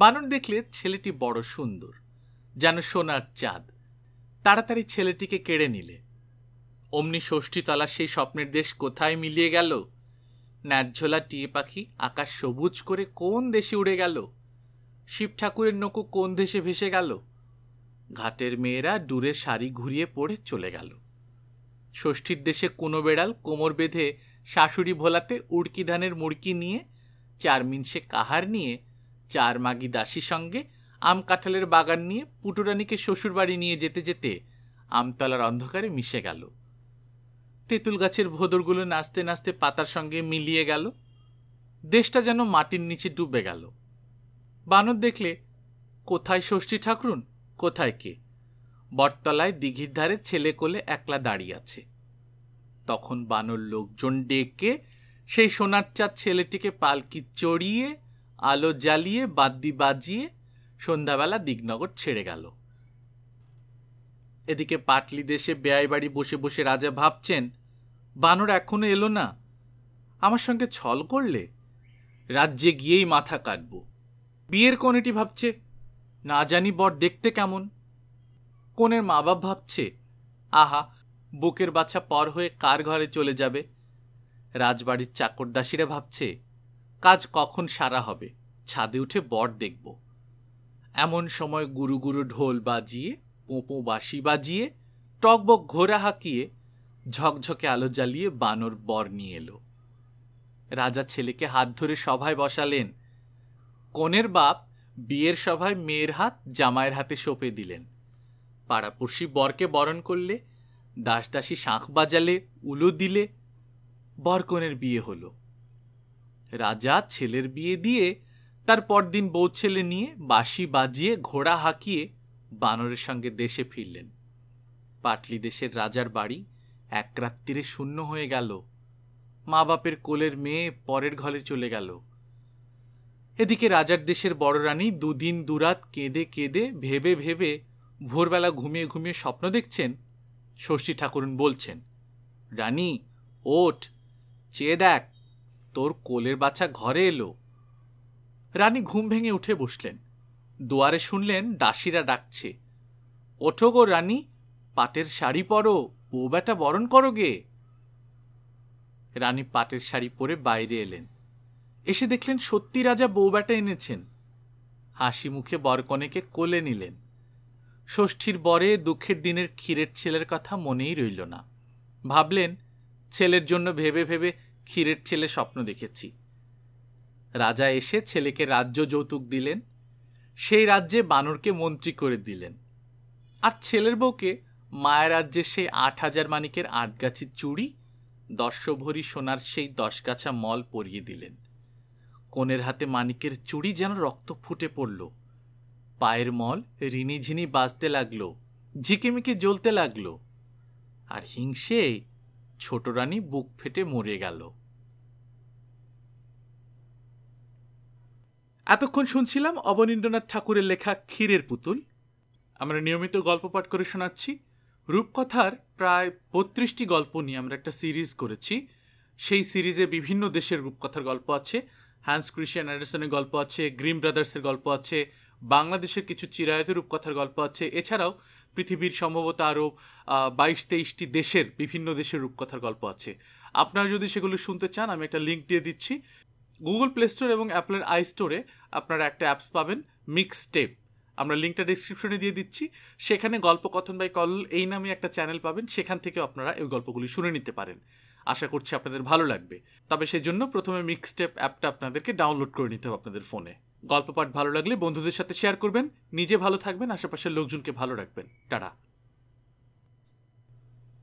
বানর দেখলে ছেলেটি বড় সুন্দর যেন সোনার চাঁদ তাড়াতাড়ি ছেলেটিকে কেড়ে নিলে অমনি ষষ্ঠীতলা সেই স্বপ্নের দেশ কোথায় মিলিয়ে গেল ন্যায্যলা টিয়ে পাখি আকাশ সবুজ করে কোন দেশে উড়ে গেল শিব ঠাকুরের নৌকো কোন দেশে ভেসে গেল ঘাটের মেয়েরা দূরে শাড়ি ঘুরিয়ে পড়ে চলে গেল ষষ্ঠীর দেশে কোনো বেড়াল কোমর বেঁধে শাশুড়ি ভোলাতে উড়কি ধানের মুড়কি নিয়ে চার মিনসে কাহার নিয়ে চার মাগি দাসীর সঙ্গে আম কাঁঠালের বাগান নিয়ে পুটুরানিকে শ্বশুরবাড়ি নিয়ে যেতে যেতে আমতলার অন্ধকারে মিশে গেল তেঁতুল গাছের ভোদরগুলো নাচতে নাচতে পাতার সঙ্গে মিলিয়ে গেল দেশটা যেন মাটির নিচে ডুবে গেল বানর দেখলে কোথায় ষষ্ঠী ঠাকুরুন কোথায় কে বটতলায় দিঘির ধারে ছেলে কোলে একলা দাঁড়িয়ে আছে তখন বানর লোকজন ডেকে সেই সোনার চাঁদ ছেলেটিকে পালকি চড়িয়ে আলো জ্বালিয়ে বাদ্যি বাজিয়ে সন্ধ্যাবেলা দিগনগর ছেড়ে গেল এদিকে পাটলি দেশে বেয়াই বাড়ি বসে বসে রাজা ভাবছেন বানর এখনো এলো না আমার সঙ্গে ছল করলে রাজ্যে গিয়েই মাথা কাটব বিয়ের কনেটি ভাবছে না জানি বর দেখতে কেমন কনের মা বাপ ভাবছে আহা বুকের বাচ্চা পর হয়ে কার ঘরে চলে যাবে রাজবাড়ির চাকরদাসীরা ভাবছে কাজ কখন সারা হবে ছাদে উঠে বর দেখব এমন সময় গুরু গুরু ঢোল বাজিয়ে পোঁপো বাঁশি বাজিয়ে টকবক ঘোড়া হাঁকিয়ে ঝকঝকে আলো জ্বালিয়ে বানর বর নিয়ে এলো রাজা ছেলেকে হাত ধরে সভায় বসালেন কনের বাপ বিয়ের সভায় মেয়ের হাত জামাইয়ের হাতে সঁপে দিলেন পাড়াপড়শি বরকে বরণ করলে দাসদাসী শাঁখ বাজালে উলু দিলে বরকনের বিয়ে হলো রাজা ছেলের বিয়ে দিয়ে তার পরদিন বউ ছেলে নিয়ে বাঁশি বাজিয়ে ঘোড়া হাঁকিয়ে বানরের সঙ্গে দেশে ফিরলেন পাটলি দেশের রাজার বাড়ি এক রাত্রিরে শূন্য হয়ে গেল মা বাপের কোলের মেয়ে পরের ঘরে চলে গেল এদিকে রাজার দেশের বড় রানী দুদিন দুরাত কেঁদে কেঁদে ভেবে ভেবে ভোরবেলা ঘুমিয়ে ঘুমিয়ে স্বপ্ন দেখছেন ষষ্ঠী ঠাকুরন বলছেন রানী ওঠ চেয়ে দেখ তোর কোলের বাচ্চা ঘরে এলো রানী ঘুম ভেঙে উঠে বসলেন দুয়ারে শুনলেন দাসীরা ডাকছে ওঠো গো রানী পাটের শাড়ি পরো বউ বেটা বরণ করো গে রানী পাটের শাড়ি পরে বাইরে এলেন এসে দেখলেন সত্যি রাজা বউ বেটা এনেছেন হাসি মুখে বরকনেকে কোলে নিলেন ষষ্ঠীর বরে দুঃখের দিনের ক্ষীরের ছেলের কথা মনেই রইল না ভাবলেন ছেলের জন্য ভেবে ভেবে ক্ষীরের ছেলে স্বপ্ন দেখেছি রাজা এসে ছেলেকে রাজ্য যৌতুক দিলেন সেই রাজ্যে বানরকে মন্ত্রী করে দিলেন আর ছেলের বউকে মায়া রাজ্যে সেই আট হাজার মানিকের আটগাছির চুড়ি দর্শভরি সোনার সেই দশগাছা মল পরিয়ে দিলেন কনের হাতে মানিকের চুড়ি যেন রক্ত ফুটে পড়ল পায়ের মল রিনিঝিনি বাজতে লাগল ঝিকিমিকি জ্বলতে লাগল আর হিংসে ছোট রানী বুক ফেটে মরে গেল এতক্ষণ শুনছিলাম অবনীন্দ্রনাথ ঠাকুরের লেখা ক্ষীরের পুতুল আমরা নিয়মিত গল্প পাঠ করে শোনাচ্ছি রূপকথার প্রায় বত্রিশটি গল্প নিয়ে আমরা একটা সিরিজ করেছি সেই সিরিজে বিভিন্ন দেশের রূপকথার গল্প আছে হ্যান্স ক্রিশিয়ান অ্যান্ডারসনের গল্প আছে গ্রিম ব্রাদার্সের গল্প আছে বাংলাদেশের কিছু চিরায়ত রূপকথার গল্প আছে এছাড়াও পৃথিবীর সম্ভবত আরও বাইশ তেইশটি দেশের বিভিন্ন দেশের রূপকথার গল্প আছে আপনারা যদি সেগুলো শুনতে চান আমি একটা লিঙ্ক দিয়ে দিচ্ছি গুগল প্লে স্টোর এবং অ্যাপলের আই স্টোরে আপনারা একটা অ্যাপস পাবেন মিক্স টেপ আমরা লিঙ্কটা ডিসক্রিপশনে দিয়ে দিচ্ছি সেখানে গল্প কথন বাই কল এই নামে একটা চ্যানেল পাবেন সেখান থেকেও আপনারা এই গল্পগুলি শুনে নিতে পারেন আশা করছি আপনাদের ভালো লাগবে তবে সেজন্য প্রথমে মিক্স টেপ অ্যাপটা আপনাদেরকে ডাউনলোড করে নিতে হবে আপনাদের ফোনে গল্প পাঠ ভালো লাগলে বন্ধুদের সাথে শেয়ার করবেন নিজে ভালো থাকবেন আশেপাশের লোকজনকে ভালো রাখবেন টাটা